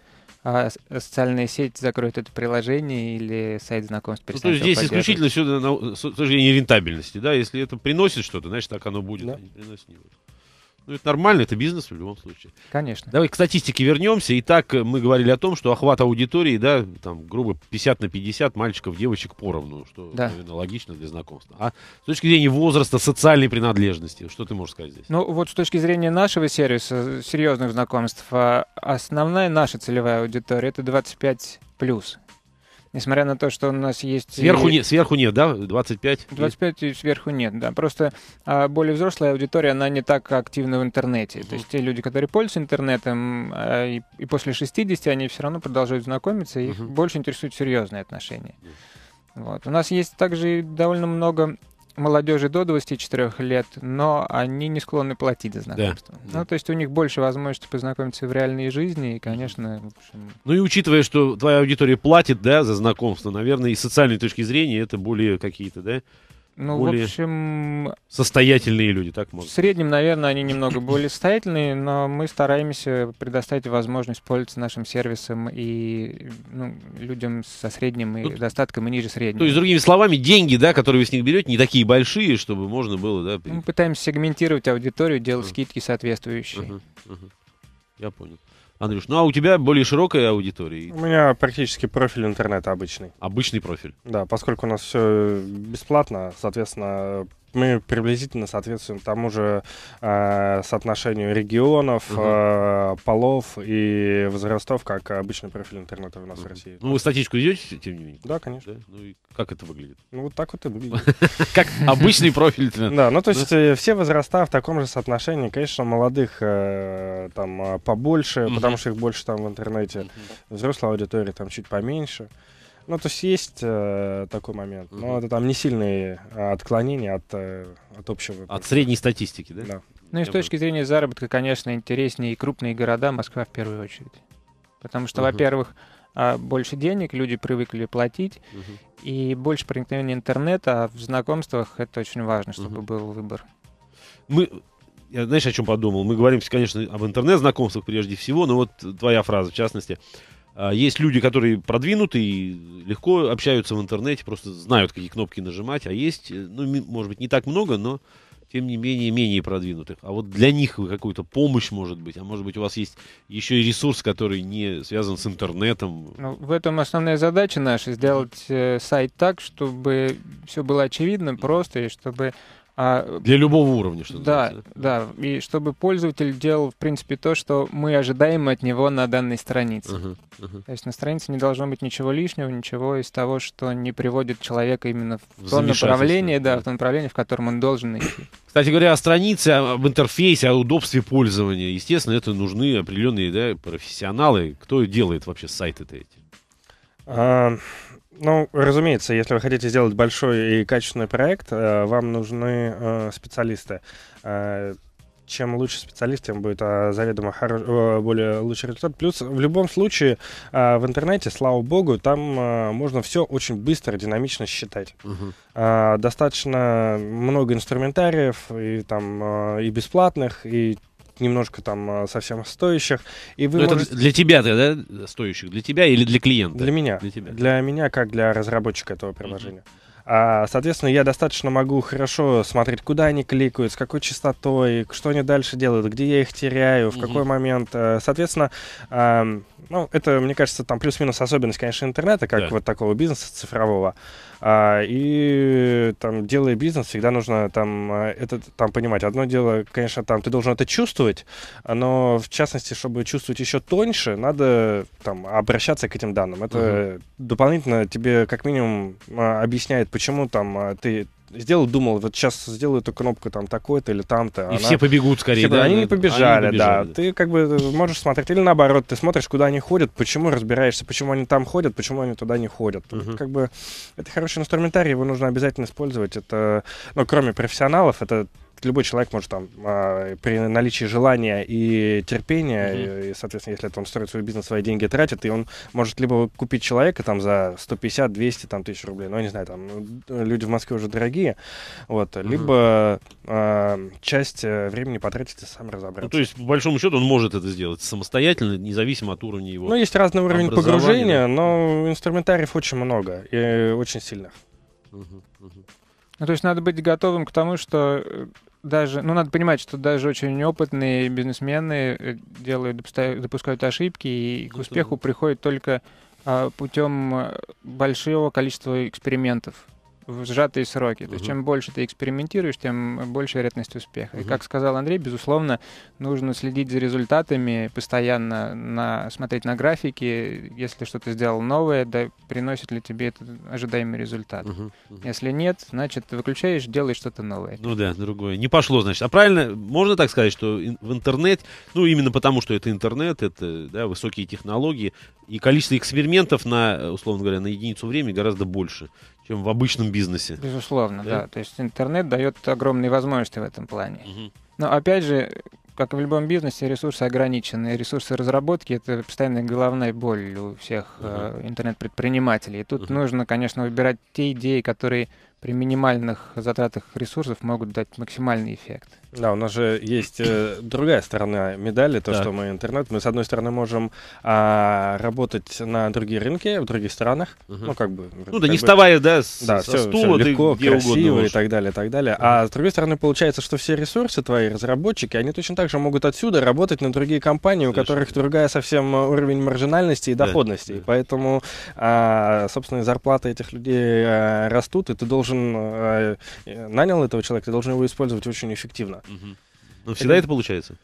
а социальные сети закроют это приложение или сайт знакомств ну, То есть здесь исключительно все на, с точки зрения рентабельности, да, если это приносит что-то, значит, так оно будет, да. а не приносит не будет. Ну, это нормально, это бизнес в любом случае. Конечно. Давай к статистике вернемся. Итак, мы говорили о том, что охват аудитории, да, там, грубо 50 на 50 мальчиков, девочек поровну, что, да. наверное, логично для знакомства. А с точки зрения возраста, социальной принадлежности, что ты можешь сказать здесь? Ну, вот с точки зрения нашего сервиса, серьезных знакомств, а, основная наша целевая аудитория — это 25 плюс несмотря на то, что у нас есть... Сверху, и... не, сверху нет, да? 25? 25 есть? сверху нет, да. Просто а, более взрослая аудитория, она не так активна в интернете. mm То есть те люди, которые пользуются интернетом, а, и, и после 60 они все равно продолжают знакомиться, и mm их больше интересуют серьезные отношения. mm Вот. У нас есть также довольно много молодежи до 24 лет, но они не склонны платить за знакомство. Ну, да, да. Ну, то есть у них больше возможности познакомиться в реальной жизни, и, конечно... В общем... Ну и учитывая, что твоя аудитория платит, да, за знакомство, наверное, и с социальной точки зрения это более какие-то, да, ну, более в общем, состоятельные люди, так можно. В среднем, наверное, они немного более состоятельные, но мы стараемся предоставить возможность пользоваться нашим сервисом и ну, людям со средним и ну, достатком и ниже среднего. То есть, другими словами, деньги, да, которые вы с них берете, не такие большие, чтобы можно было, да. Ну, мы пытаемся сегментировать аудиторию, делать uh-huh. скидки соответствующие. Uh-huh. Uh-huh. Я понял. Андрюш, ну а у тебя более широкая аудитория? У меня практически профиль интернета обычный. Обычный профиль? Да, поскольку у нас все бесплатно, соответственно, мы приблизительно соответствуем тому же э, соотношению регионов, угу. э, полов и возрастов, как обычный профиль интернета у нас угу. в России. Ну, вы статичку идете, тем не менее? Да, конечно. Да? Ну и как это выглядит? Ну, вот так вот и выглядит. Как обычный профиль интернета. Да, ну то есть ну. Э, все возраста в таком же соотношении, конечно, молодых э, там э, побольше, потому что их больше там в интернете, взрослой аудитории, там чуть поменьше. Ну, то есть есть э, такой момент, но это там не сильные а, отклонения от, э, от общего. От средней статистики, да? Да. Ну и с точки зрения заработка, конечно, интереснее крупные города, Москва в первую очередь. Потому что, угу. во-первых, а, больше денег, люди привыкли платить, угу. и больше проникновения интернета, а в знакомствах это очень важно, чтобы угу. был выбор. Мы, я, знаешь, о чем подумал? Мы говорим, конечно, об интернет-знакомствах прежде всего, но вот твоя фраза, в частности, а, есть люди, которые продвинуты и легко общаются в интернете, просто знают, какие кнопки нажимать. А есть, э, ну, может быть, не так много, но тем не менее, менее продвинутых. А вот для них вы какую-то помощь, может быть, а может быть, у вас есть еще и ресурс, который не связан с интернетом. Ну, в этом основная задача наша — сделать э, сайт так, чтобы все было очевидно, просто, и чтобы а, Для любого уровня, что да, да, да. И чтобы пользователь делал, в принципе, то, что мы ожидаем от него на данной странице. Uh-huh, uh-huh. То есть на странице не должно быть ничего лишнего, ничего из того, что не приводит человека именно в, в то направление, да, в то направление, в котором он должен идти. Кстати говоря, о странице, об интерфейсе, о удобстве пользования. Естественно, это нужны определенные да, профессионалы. Кто делает вообще сайты-то эти? А, ну, разумеется, если вы хотите сделать большой и качественный проект, э, вам нужны э, специалисты э, чем лучше специалист, тем будет а, заведомо хорош, более лучший результат. Плюс в любом случае а, в интернете, слава богу, там а, можно все очень быстро, динамично считать. Uh-huh. А, достаточно много инструментариев и там а, и бесплатных и немножко там а, совсем стоящих. И вы ну, можете... это для тебя, да, стоящих? Для тебя или для клиента? Для меня. Для, тебя. для меня, как для разработчика этого приложения. Mm-hmm. соответственно, я достаточно могу хорошо смотреть, куда они кликают, с какой частотой, что они дальше делают, где я их теряю, в mm-hmm. какой момент. Э, соответственно, ну, это, мне кажется, там плюс-минус особенность, конечно, интернета, как да. вот такого бизнеса цифрового. А, и там, делая бизнес, всегда нужно там, а, это, там понимать. Одно дело, конечно, там ты должен это чувствовать, но в частности, чтобы чувствовать еще тоньше, надо там обращаться к этим данным. Это угу. дополнительно тебе как минимум а, объясняет, почему там ты сделал, думал, вот сейчас сделаю эту кнопку там такой-то или там-то. И она... все побегут скорее, все, да? Они не побежали, они побежали, да. Ты как бы э, можешь смотреть. Или наоборот, ты смотришь, куда они ходят, почему разбираешься, почему они там ходят, почему они туда не ходят. Угу. как бы это хороший инструментарий, его нужно обязательно использовать. Это, ну, кроме профессионалов, это любой человек может там э, при наличии желания и терпения, mm-hmm. и, соответственно, если это он строит свой бизнес, свои деньги тратит, и он может либо купить человека там за 150-200 там, тысяч рублей, ну, я не знаю, там ну, люди в Москве уже дорогие, вот, mm-hmm. либо а, э, часть времени потратить и сам ну, разобраться. Ну, то есть, по большому счету, он может это сделать самостоятельно, независимо от уровня его Ну, есть разный уровень погружения, да? но инструментариев очень много и очень сильных. Mm-hmm. Mm-hmm. Ну, то есть надо быть готовым к тому, что э, даже, ну, надо понимать, что даже очень опытные бизнесмены э, делают, допускают ошибки, и к успеху приходят только а, путем э, большого количества экспериментов в сжатые сроки. Угу. То есть чем больше ты экспериментируешь, тем больше вероятность успеха. Угу. И как сказал Андрей, безусловно, нужно следить за результатами, постоянно на, смотреть на графики, если что-то сделал новое, да, приносит ли тебе это ожидаемый результат. Угу. Угу. Если нет, значит, выключаешь, делаешь что-то новое. Ну да, другое. Не пошло, значит. А правильно, можно так сказать, что в интернет, ну именно потому, что это интернет, это да, высокие технологии, и количество экспериментов на, условно говоря, на единицу времени гораздо больше чем в обычном бизнесе. Безусловно, да. да. То есть интернет дает огромные возможности в этом плане. Угу. Но опять же, как и в любом бизнесе, ресурсы ограничены. Ресурсы разработки — это постоянная головная боль у всех uh Э, интернет-предпринимателей. И тут uh нужно, конечно, выбирать те идеи, которые при минимальных затратах ресурсов могут дать максимальный эффект. Да, у нас же есть э, другая сторона медали, то, да. что мы интернет. Мы, с одной стороны, можем а, работать на другие рынки, в других странах. Угу. Ну, как бы... Ну, да, не бы, вставая, да, с, да со все, стула, все легко, ты красиво и так далее, и так далее. Угу. А с другой стороны, получается, что все ресурсы твои, разработчики, они точно так же могут отсюда работать на другие компании, Совершенно. у которых другая совсем э, уровень маржинальности и доходности. Да. И поэтому, а, собственно, зарплаты этих людей а, растут, и ты должен должен, э, э, нанял этого человека, ты должен его использовать очень эффективно. Угу. Ну, Но всегда это, это получается?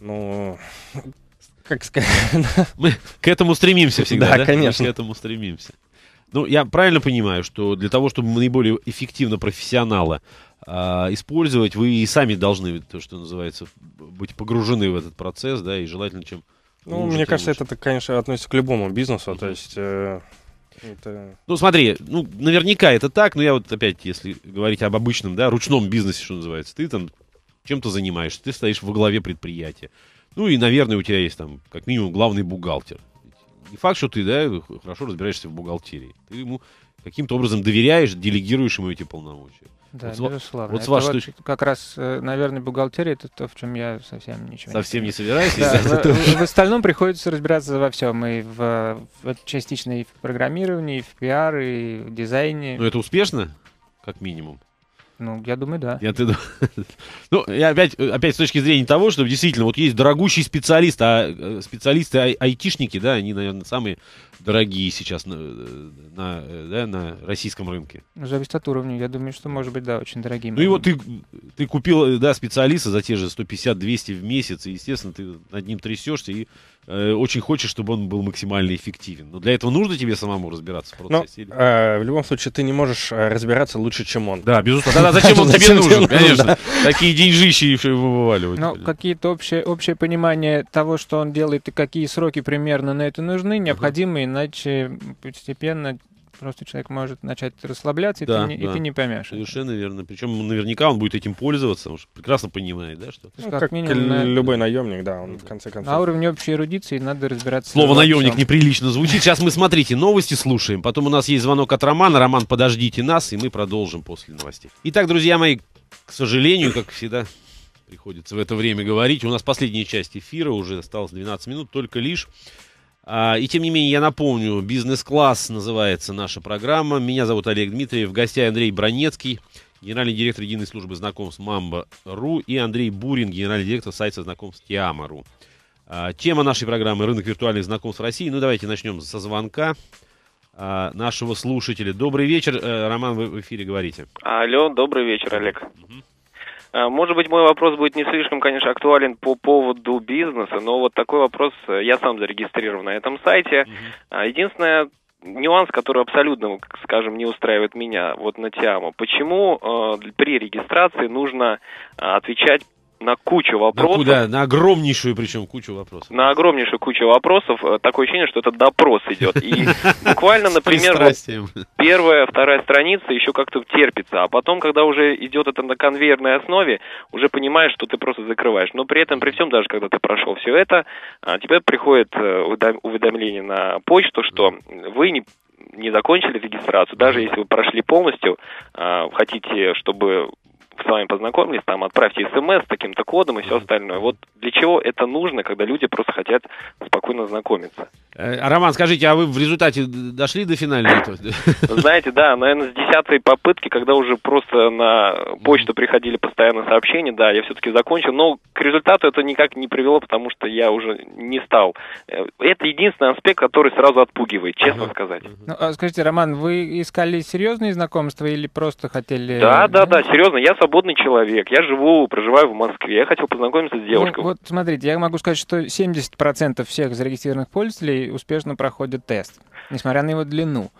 Ну, как сказать... Мы к этому стремимся всегда, да? да? конечно. Мы к этому стремимся. Ну, я правильно понимаю, что для того, чтобы наиболее эффективно профессионала а, использовать, вы и сами должны, то, что называется, быть погружены в этот процесс, да, и желательно чем... Ну, лучше, мне кажется, лучше. это, конечно, относится к любому бизнесу, mm-hmm. то есть... Э, это... Ну, смотри, ну, наверняка это так, но я вот опять, если говорить об обычном, да, ручном бизнесе, что называется, ты там чем-то занимаешься, ты стоишь во главе предприятия. Ну и, наверное, у тебя есть там, как минимум, главный бухгалтер. Не факт, что ты, да, хорошо разбираешься в бухгалтерии. Ты ему каким-то образом доверяешь, делегируешь ему эти полномочия. Да, вот, безусловно. Вот с вашей точки... вот как раз, э, наверное, бухгалтерия это то, в чем я совсем ничего совсем не собираюсь. Да, в, в остальном приходится разбираться во всем. И в, в частично и в программировании, и в пиар, и в дизайне. Ну это успешно, как минимум. Ну, я думаю, да. Я, ты, ну, я опять, э, опять с точки зрения того, что действительно вот есть дорогущий специалист, а э, специалисты, ай айтишники, да, они, наверное, самые дорогие сейчас на, э, на, да, на российском рынке. Зависит от уровня. Я думаю, что, может быть, да, очень дорогие. Ну и вот ты, ты купил, да, специалиста за те же 150-200 в месяц, и, естественно, ты над ним трясешься и Э, очень хочешь, чтобы он был максимально эффективен. Но для этого нужно тебе самому разбираться в ну, процессе. Но, э, в любом случае, ты не можешь э, разбираться лучше, чем он. Да, безусловно. Да, зачем он тебе нужен, конечно. Такие деньжищи его вываливают. Но ну, какие-то общее общее понимание того, что он делает и какие сроки примерно на это нужны, необходимы, иначе постепенно просто человек может начать расслабляться, да, и, ты, не, да. и ты не поймешь. Совершенно верно. Причем наверняка он будет этим пользоваться, он прекрасно понимает, да, что... Ну, ну как, как минимум, на... любой наемник, да, он ну да. в конце концов... На уровне общей эрудиции надо разбираться... Слово «наемник» неприлично звучит. Сейчас мы, смотрите, новости слушаем, потом у нас есть звонок от Романа. Роман, подождите нас, и мы продолжим после новостей. Итак, друзья мои, к сожалению, как всегда, приходится в это время говорить. У нас последняя часть эфира, уже осталось 12 минут, только лишь а, и тем не менее, я напомню, «Бизнес-класс» называется наша программа. Меня зовут Олег Дмитриев, в гостях Андрей Бронецкий, генеральный директор единой службы знакомств Mamba.ru и Андрей Бурин, генеральный директор сайта знакомств «Тиама.ру». А, тема нашей программы – рынок виртуальных знакомств России. Ну, давайте начнем со звонка а, нашего слушателя. Добрый вечер, э, Роман, вы в эфире говорите. Алло, добрый вечер, Олег. Угу. А, может быть, мой вопрос будет не слишком, конечно, актуален по поводу бизнеса, но вот такой вопрос э, я сам зарегистрирован на этом сайте. А, единственное, нюанс, который абсолютно, скажем, не устраивает меня вот на Тиаму. Почему э, при регистрации нужно а, отвечать на кучу вопросов. На, куда? на огромнейшую причем кучу вопросов. На огромнейшую кучу вопросов. Э, такое ощущение, что это допрос идет. И буквально, например, первая, вторая страница еще как-то терпится, а потом, когда уже идет это на конвейерной основе, уже понимаешь, что ты просто закрываешь. Но при этом, при всем, даже когда ты прошел все это, а, тебе приходит э, уведомление на почту, что вы не не закончили регистрацию, даже если вы прошли полностью, а, хотите, чтобы с вами познакомились, там отправьте смс с таким-то кодом и все остальное. Вот для чего это нужно, когда люди просто хотят спокойно знакомиться? Э, Роман, скажите, а вы в результате дошли до финальной? Знаете, да, наверное, с десятой попытки, когда уже просто на почту приходили постоянно сообщения, да, я все-таки закончил, но к результату это никак не привело, потому что я уже не стал. Э, это единственный аспект, который сразу отпугивает, честно сказать. Ну, а скажите, Роман, вы искали серьезные знакомства или просто хотели... Да, э, да, да, ну? да, серьезно, я свободный человек, я живу, проживаю в Москве, я хотел познакомиться с ну, девушкой. Ну, вот смотрите, я могу сказать, что 70% всех зарегистрированных пользователей успешно проходит тест, несмотря на его длину.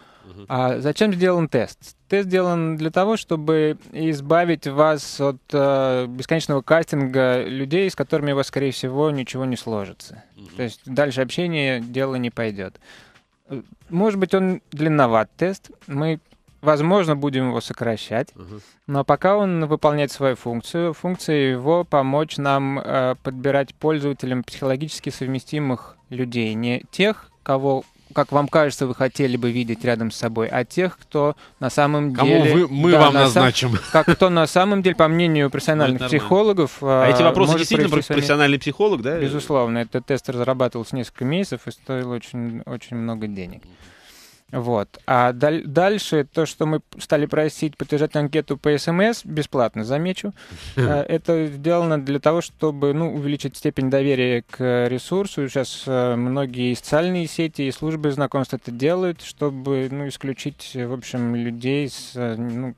А зачем сделан тест? Тест сделан для того, чтобы избавить вас от э, бесконечного кастинга людей, с которыми у вас, скорее всего, ничего не сложится. mm То есть дальше общение дело не пойдет. Э, может быть, он длинноват тест. Мы Возможно, будем его сокращать, угу. но пока он выполняет свою функцию, функция его помочь нам э, подбирать пользователям психологически совместимых людей, не тех, кого, как вам кажется, вы хотели бы видеть рядом с собой, а тех, кто на самом Кому деле... Кому мы да, вам на назначим. как кто на самом деле, по мнению профессиональных психологов... А эти э, вопросы действительно профессиональный психолог, да? Безусловно, этот тест разрабатывался несколько месяцев и стоил очень, очень много денег. Вот. А дальше то, что мы стали просить поддержать анкету по СМС, бесплатно, замечу, э, это сделано для того, чтобы ну, увеличить степень доверия к ресурсу. Сейчас э, многие социальные сети и службы знакомств это делают, чтобы ну, исключить, в общем, людей с э, ну,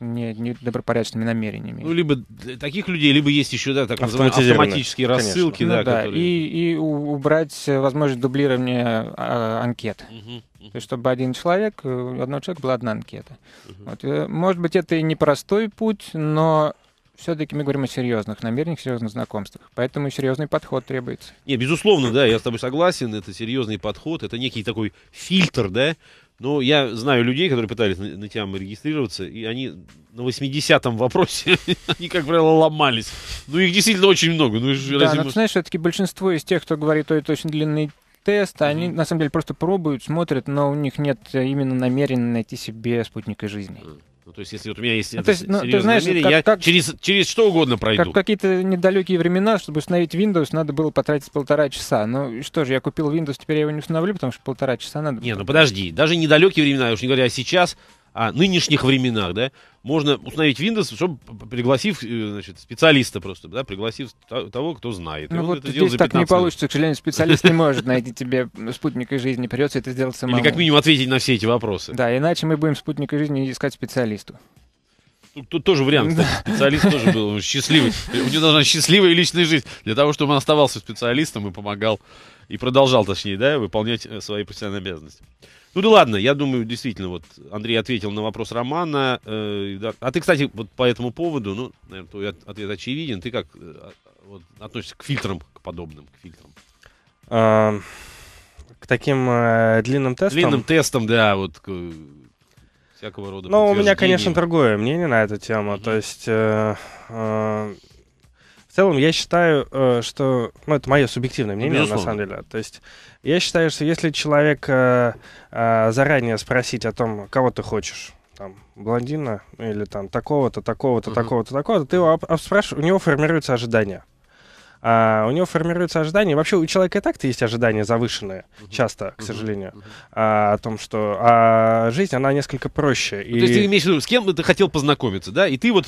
не, не добропорядочными намерениями. Ну, либо таких людей, либо есть еще, да, так называемые автоматические рассылки, Конечно. Ну да, ну, да которые... и, и убрать э, возможность дублирования а, анкет. Угу. То есть, чтобы один человек, э, у одного человека была одна анкета. Угу. Вот. Э, может быть, это и непростой путь, но все-таки мы говорим о серьезных намерениях, серьезных знакомствах. Поэтому серьезный подход требуется. Не, безусловно, да, я с тобой согласен. Это серьезный подход, это некий такой фильтр, да, ну, я знаю людей, которые пытались на, на Тиамы регистрироваться, и они на 80-м вопросе, они, как правило, ломались. Ну, их действительно очень много. Ну, да, но, ты знаешь, все-таки большинство из тех, кто говорит, ой, это очень длинный тест, они mm-hmm. на самом деле просто пробуют, смотрят, но у них нет именно намерения найти себе спутника жизни. Mm-hmm. Ну, то есть, если вот у меня есть ну, то есть, ну, ты знаешь, намерение, как, я как, через, через что угодно пройду. Как какие-то недалекие времена, чтобы установить Windows, надо было потратить полтора часа. Ну что же, я купил Windows, теперь я его не установлю, потому что полтора часа надо. Не, ну подожди, даже недалекие времена, я уж не говорю, а сейчас а, нынешних временах, да, можно установить Windows, чтобы пригласив э, значит, специалиста просто, да, пригласив того, кто знает. Ну вот здесь так не получится, к сожалению, специалист не может найти тебе спутника жизни, придется это сделать самому. Или как минимум ответить на все эти вопросы. Да, иначе мы будем спутника жизни искать специалисту. Тут, тут тоже вариант, кстати, специалист тоже был счастливый. У него должна счастливая личная жизнь для того, чтобы он оставался специалистом и помогал, и продолжал, точнее, да, выполнять э, свои профессиональные обязанности. Ну да ладно, я думаю, действительно, вот Андрей ответил на вопрос Романа. Э, да. А ты, кстати, вот по этому поводу, ну, наверное, твой ответ очевиден. Ты как э, а, вот, относишься к фильтрам, к подобным, к фильтрам? А, к таким э, длинным тестам? Длинным тестам, да, вот к, всякого рода Ну, у меня, конечно, другое мнение на эту тему. Mm-hmm. То есть... Э, э, в целом, я считаю, э, что... Ну, это мое субъективное мнение, Безусловно. на самом деле. То есть, я считаю, что если человек э, э, заранее спросить о том, кого ты хочешь, там, блондина или там такого-то, такого-то, mm такого-то, такого-то, ты его спрашиваешь, у него формируются ожидания. А, у него формируются ожидания. Вообще у человека и так-то есть ожидания завышенные mm часто, к сожалению, mm А, о том, что а, жизнь она несколько проще. Ну, и... То есть ты имеешь в виду, с кем ты хотел познакомиться, да? И ты вот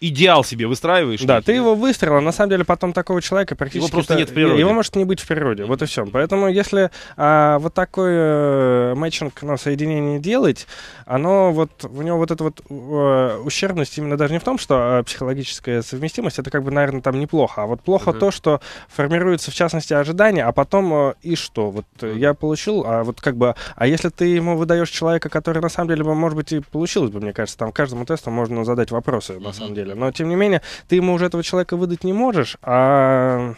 идеал себе выстраиваешь. Да, ты его выстроил, а на самом деле потом такого человека практически... Его просто нет в природе. Его может не быть в природе, вот и все. Поэтому если а, вот такой э, мэтчинг на соединение делать, оно вот, у него вот эта вот э, ущербность именно даже не в том, что э, психологическая совместимость, это как бы, наверное, там неплохо, а вот плохо uh-huh. то, что формируется в частности ожидания, а потом э, и что? Вот uh-huh. я получил, а вот как бы, а если ты ему выдаешь человека, который на самом деле, может быть, и получилось бы, мне кажется, там каждому тесту можно задать вопросы, uh-huh. на самом самом деле. Но, тем не менее, ты ему уже этого человека выдать не можешь, а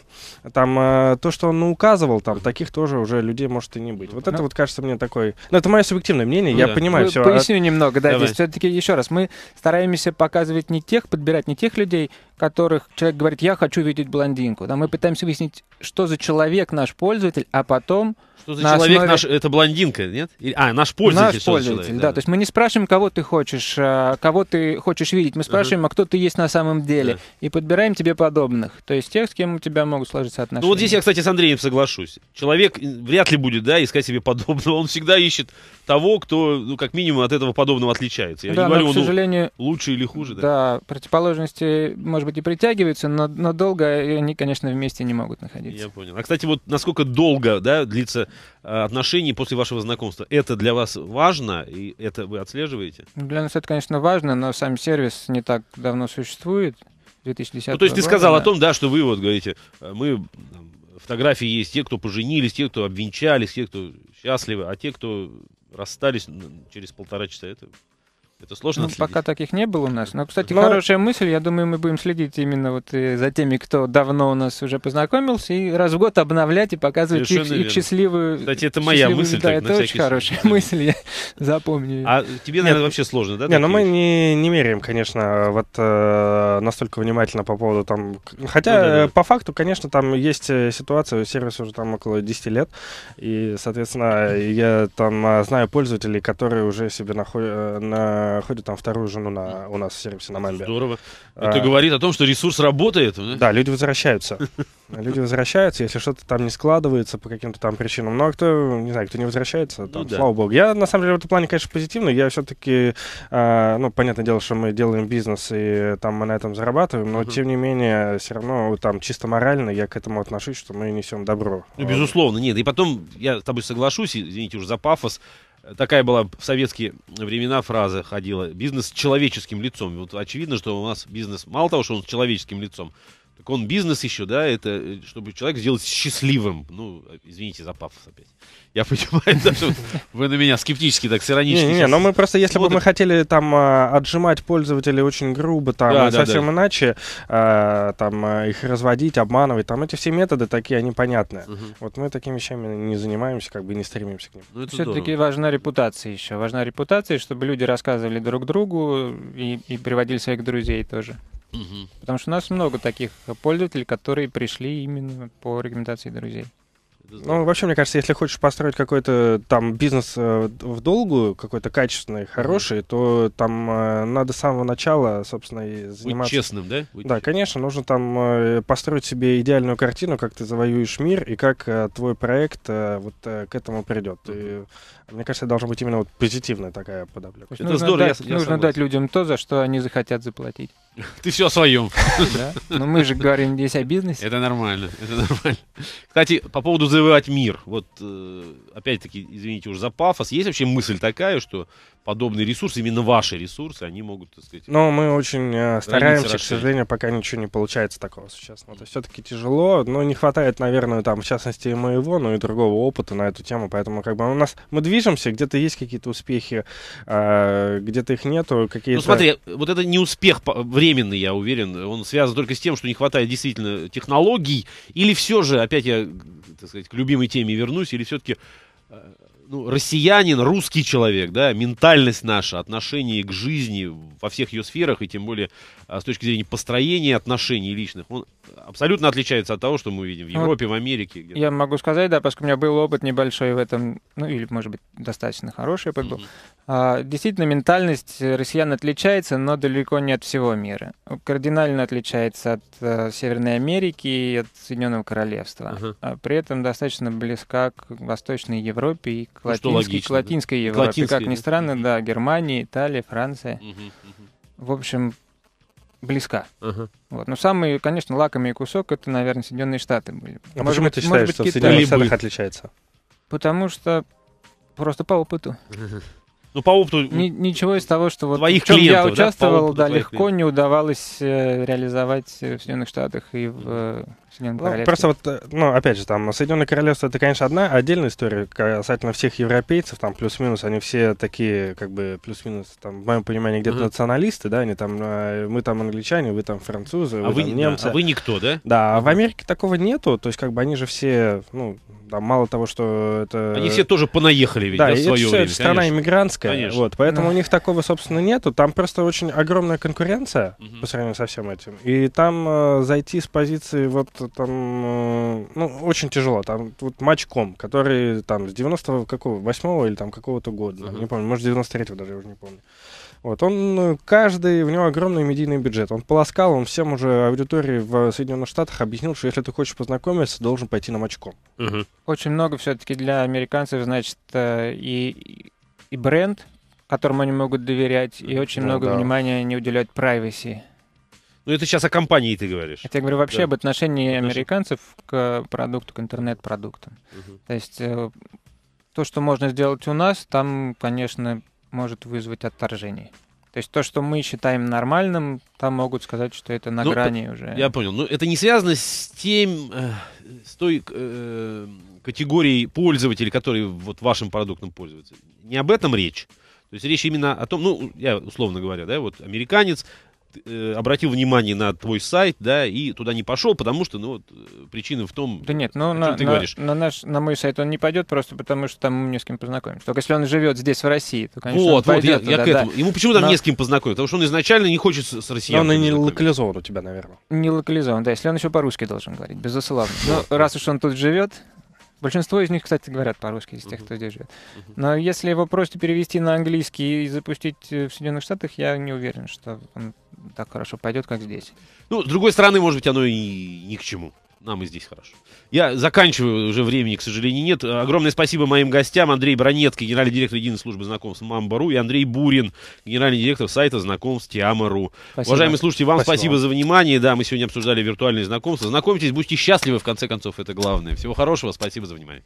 там э, то, что он указывал, там таких тоже уже людей может и не быть. Вот это ну. вот кажется мне такой... Ну, это мое субъективное мнение, я ну понимаю все. А Поясню немного, да, здесь все-таки еще раз. Мы стараемся показывать не тех, подбирать не тех людей, которых человек говорит, я хочу видеть блондинку. Да, мы пытаемся выяснить, что за человек наш пользователь, а потом... Что за на человек основе... наш, это блондинка, нет? А, наш пользователь. Наш пользователь, человек, да. да. То есть мы не спрашиваем, кого ты хочешь, а, кого ты хочешь видеть, мы спрашиваем, uh-huh. а кто ты есть на самом деле. Uh-huh. И подбираем тебе подобных. То есть тех, с кем у тебя могут сложиться ну, отношения. Ну вот здесь я, кстати, с Андреем соглашусь. Человек э, вряд ли будет, да, искать себе подобного. Он всегда ищет того, кто, ну, как минимум, от этого подобного отличается. Я да, не говорю, но, к ну, сожалению, лучше или хуже. Да, да противоположности, может быть, и притягиваются, но, но долго они, конечно, вместе не могут находиться. Я понял. А, кстати, вот насколько долго да, длится а, отношения после вашего знакомства? Это для вас важно, и это вы отслеживаете? Для нас это, конечно, важно, но сам сервис не так давно существует. 2010 ну, то есть года, ты сказал да. о том, да, что вы вот говорите, э, мы фотографии есть те, кто поженились, те, кто обвенчались, те, кто счастливы, а те, кто расстались через полтора часа. Это это сложно ну, пока таких не было у нас. Но, кстати, Но... Ну, хорошая мысль. Я думаю, мы будем следить именно вот э, за теми, кто давно у нас уже познакомился, и раз в год обновлять и показывать их, их счастливую... Кстати, это моя мысль. Да, это очень хорошая мысль, я запомню. А тебе, наверное, Нет, вообще сложно, да? Не, но ну, мы не, не меряем, конечно, вот э, настолько внимательно по поводу там... Хотя, ну, да, э, да. по факту, конечно, там есть э, ситуация, сервис уже там около 10 лет, и, соответственно, я там знаю пользователей, которые уже себе находят на ходит там вторую жену на, у нас в сервисе на Мамбе. Здорово. А, Это а, говорит о том, что ресурс работает. Да, да люди возвращаются. Люди возвращаются, если что-то там не складывается по каким-то там причинам. Но ну, а кто, не знаю, кто не возвращается, ну там, ну, да. слава богу. Я, на самом деле, в этом плане, конечно, позитивный. Я все-таки, э, а, ну, понятное дело, что мы делаем бизнес, и там мы на этом зарабатываем, но, uh-huh. тем не менее, все равно там чисто морально я к этому отношусь, что мы несем добро. Ну, безусловно, нет. И потом, я с тобой соглашусь, извините уже за пафос, такая была в советские времена фраза ходила. Бизнес с человеческим лицом. Вот очевидно, что у нас бизнес, мало того, что он с человеческим лицом, так он бизнес еще, да, это э, чтобы человек сделать счастливым. Ну, э, извините за пафос опять. Я понимаю, да, вы на меня скептически так с ироничностью. Не, не, но мы просто, если бы мы хотели там а, отжимать пользователей очень грубо, там совсем иначе, а, там а, их разводить, обманывать, там эти все методы такие, они понятные. Вот мы такими вещами не занимаемся, как бы не стремимся к ним. Ну, Все-таки важна репутация еще. Важна репутация, чтобы люди рассказывали друг другу и приводили своих друзей тоже. Потому что у нас много таких пользователей, которые пришли именно по рекомендации друзей. Ну, вообще, мне кажется, если хочешь построить какой-то там бизнес э, в долгую, какой-то качественный, хороший, mm-hmm. то там э, надо с самого начала, собственно, и заниматься... Быть честным, да? Быть да, конечно, нужно там э, построить себе идеальную картину, как ты завоюешь мир и как э, твой проект э, вот э, к этому придет. Mm-hmm. И мне кажется, должна быть именно вот позитивная такая подоплека. Это нужно здорово. Дать, я, нужно дать людям то, за что они захотят заплатить. Ты все о своем. Да? Но ну, мы же говорим здесь о бизнесе. Это нормально, это нормально. Кстати, по поводу завоевать мир. Вот, э, опять-таки, извините уже за пафос. Есть вообще мысль такая, что подобные ресурсы, именно ваши ресурсы, они могут, так сказать... Но ну, мы очень э, стараемся, к сожалению, пока ничего не получается такого существенного. Ну, то есть все-таки тяжело, но не хватает, наверное, там, в частности, и моего, но и другого опыта на эту тему, поэтому как бы у нас... Мы движемся, где-то есть какие-то успехи, э, где-то их нету, какие-то... Ну смотри, вот это не успех временный, я уверен, он связан только с тем, что не хватает действительно технологий, или все же, опять я, так сказать, к любимой теме вернусь, или все-таки э, ну, россиянин, русский человек, да, ментальность наша, отношение к жизни во всех ее сферах, и тем более а, с точки зрения построения отношений личных, он абсолютно отличается от того, что мы видим в Европе, вот, в Америке. где -то. Я могу сказать, да, поскольку у меня был опыт небольшой в этом, ну или, может быть, достаточно хороший опыт был. Mm-hmm. А, действительно, ментальность россиян отличается, но далеко не от всего мира. Кардинально отличается от а, Северной Америки и от Соединенного Королевства. Uh-huh. А при этом достаточно близка к Восточной Европе и к, ну, латинской, логично, к латинской Европе. К латинской, как ни странно, да, Германия, Италия, Франция. Uh-huh, В общем, близка. Ага. Вот. Но самый, конечно, лакомый кусок это, наверное, Соединенные Штаты были. А, а почему может, ты считаешь, может быть, а что в Соединенных Штатах отличается? Потому что просто по опыту. Ну, по опыту... Ни, ничего из того, что вот твоих в чем клиентов, я участвовал, да, да легко клиентов. не удавалось э, реализовать э, в Соединенных Штатах и в ну, Просто вот, э, ну, опять же, там, Соединенное Королевство, это, конечно, одна отдельная история касательно всех европейцев, там, плюс-минус, они все такие, как бы, плюс-минус, там, в моем понимании, где-то mm-hmm. националисты, да, они там, э, мы там англичане, вы там французы, а вы, там, немцы. Да, а вы никто, да? Да, а в Америке такого нету, то есть, как бы, они же все, ну, там, мало того, что это... Они все тоже понаехали ведь, да, да в свое это, время. Это страна иммигрантская, конечно. вот, поэтому да. у них такого, собственно, нету, там просто очень огромная конкуренция mm-hmm. по сравнению со всем этим, и там э, зайти с позиции вот там, э, ну, очень тяжело. Там вот матчком, который там с 90 какого, 8 или там какого-то года, uh-huh. не помню, может, 93-го даже, я уже не помню. Вот, он, э, каждый, у него огромный медийный бюджет. Он полоскал, он всем уже аудитории в Соединенных Штатах объяснил, что если ты хочешь познакомиться, должен пойти на матчком. Uh-huh. Очень много все-таки для американцев, значит, э, и, и бренд, которому они могут доверять, и очень ну, много да. внимания они уделяют privacy. Ну, это сейчас о компании ты говоришь. Это я говорю вообще да. об отношении американцев к продукту, к интернет-продуктам. Угу. То есть э, то, что можно сделать у нас, там, конечно, может вызвать отторжение. То есть то, что мы считаем нормальным, там могут сказать, что это на ну, грани уже. Я понял. Но ну, это не связано с тем, э, с той э, категорией пользователей, которые вот вашим продуктом пользуются. Не об этом речь. То есть речь именно о том, ну, я условно говоря, да, вот американец, Э, обратил внимание на твой сайт, да, и туда не пошел, потому что, ну, вот, э, причина в том, да нет, ну, на, ты на, говоришь. На, наш, на мой сайт он не пойдет просто потому, что там мы не с кем познакомимся. Только если он живет здесь, в России, то, конечно, вот, он вот, я, туда, я к этому. Да. Ему почему там Но... не с кем познакомиться? Потому что он изначально не хочет с россиянами. Но он и не локализован у тебя, наверное. Не локализован, да, если он еще по-русски должен говорить, безусловно. Но ну, раз уж он тут живет, Большинство из них, кстати, говорят по-русски, из тех, кто здесь живет. Но если его просто перевести на английский и запустить э, в Соединенных Штатах, я не уверен, что он так хорошо пойдет, как здесь. Ну, с другой стороны, может быть, оно и ни к чему. Нам и здесь хорошо. Я заканчиваю, уже времени, к сожалению, нет. Огромное спасибо моим гостям. Андрей Бронетко, генеральный директор единой службы знакомств Мамбару, и Андрей Бурин, генеральный директор сайта знакомств Тиама.ру. Уважаемые слушатели, вам спасибо, спасибо за внимание. Да, мы сегодня обсуждали виртуальные знакомства. Знакомьтесь, будьте счастливы, в конце концов, это главное. Всего хорошего, спасибо за внимание.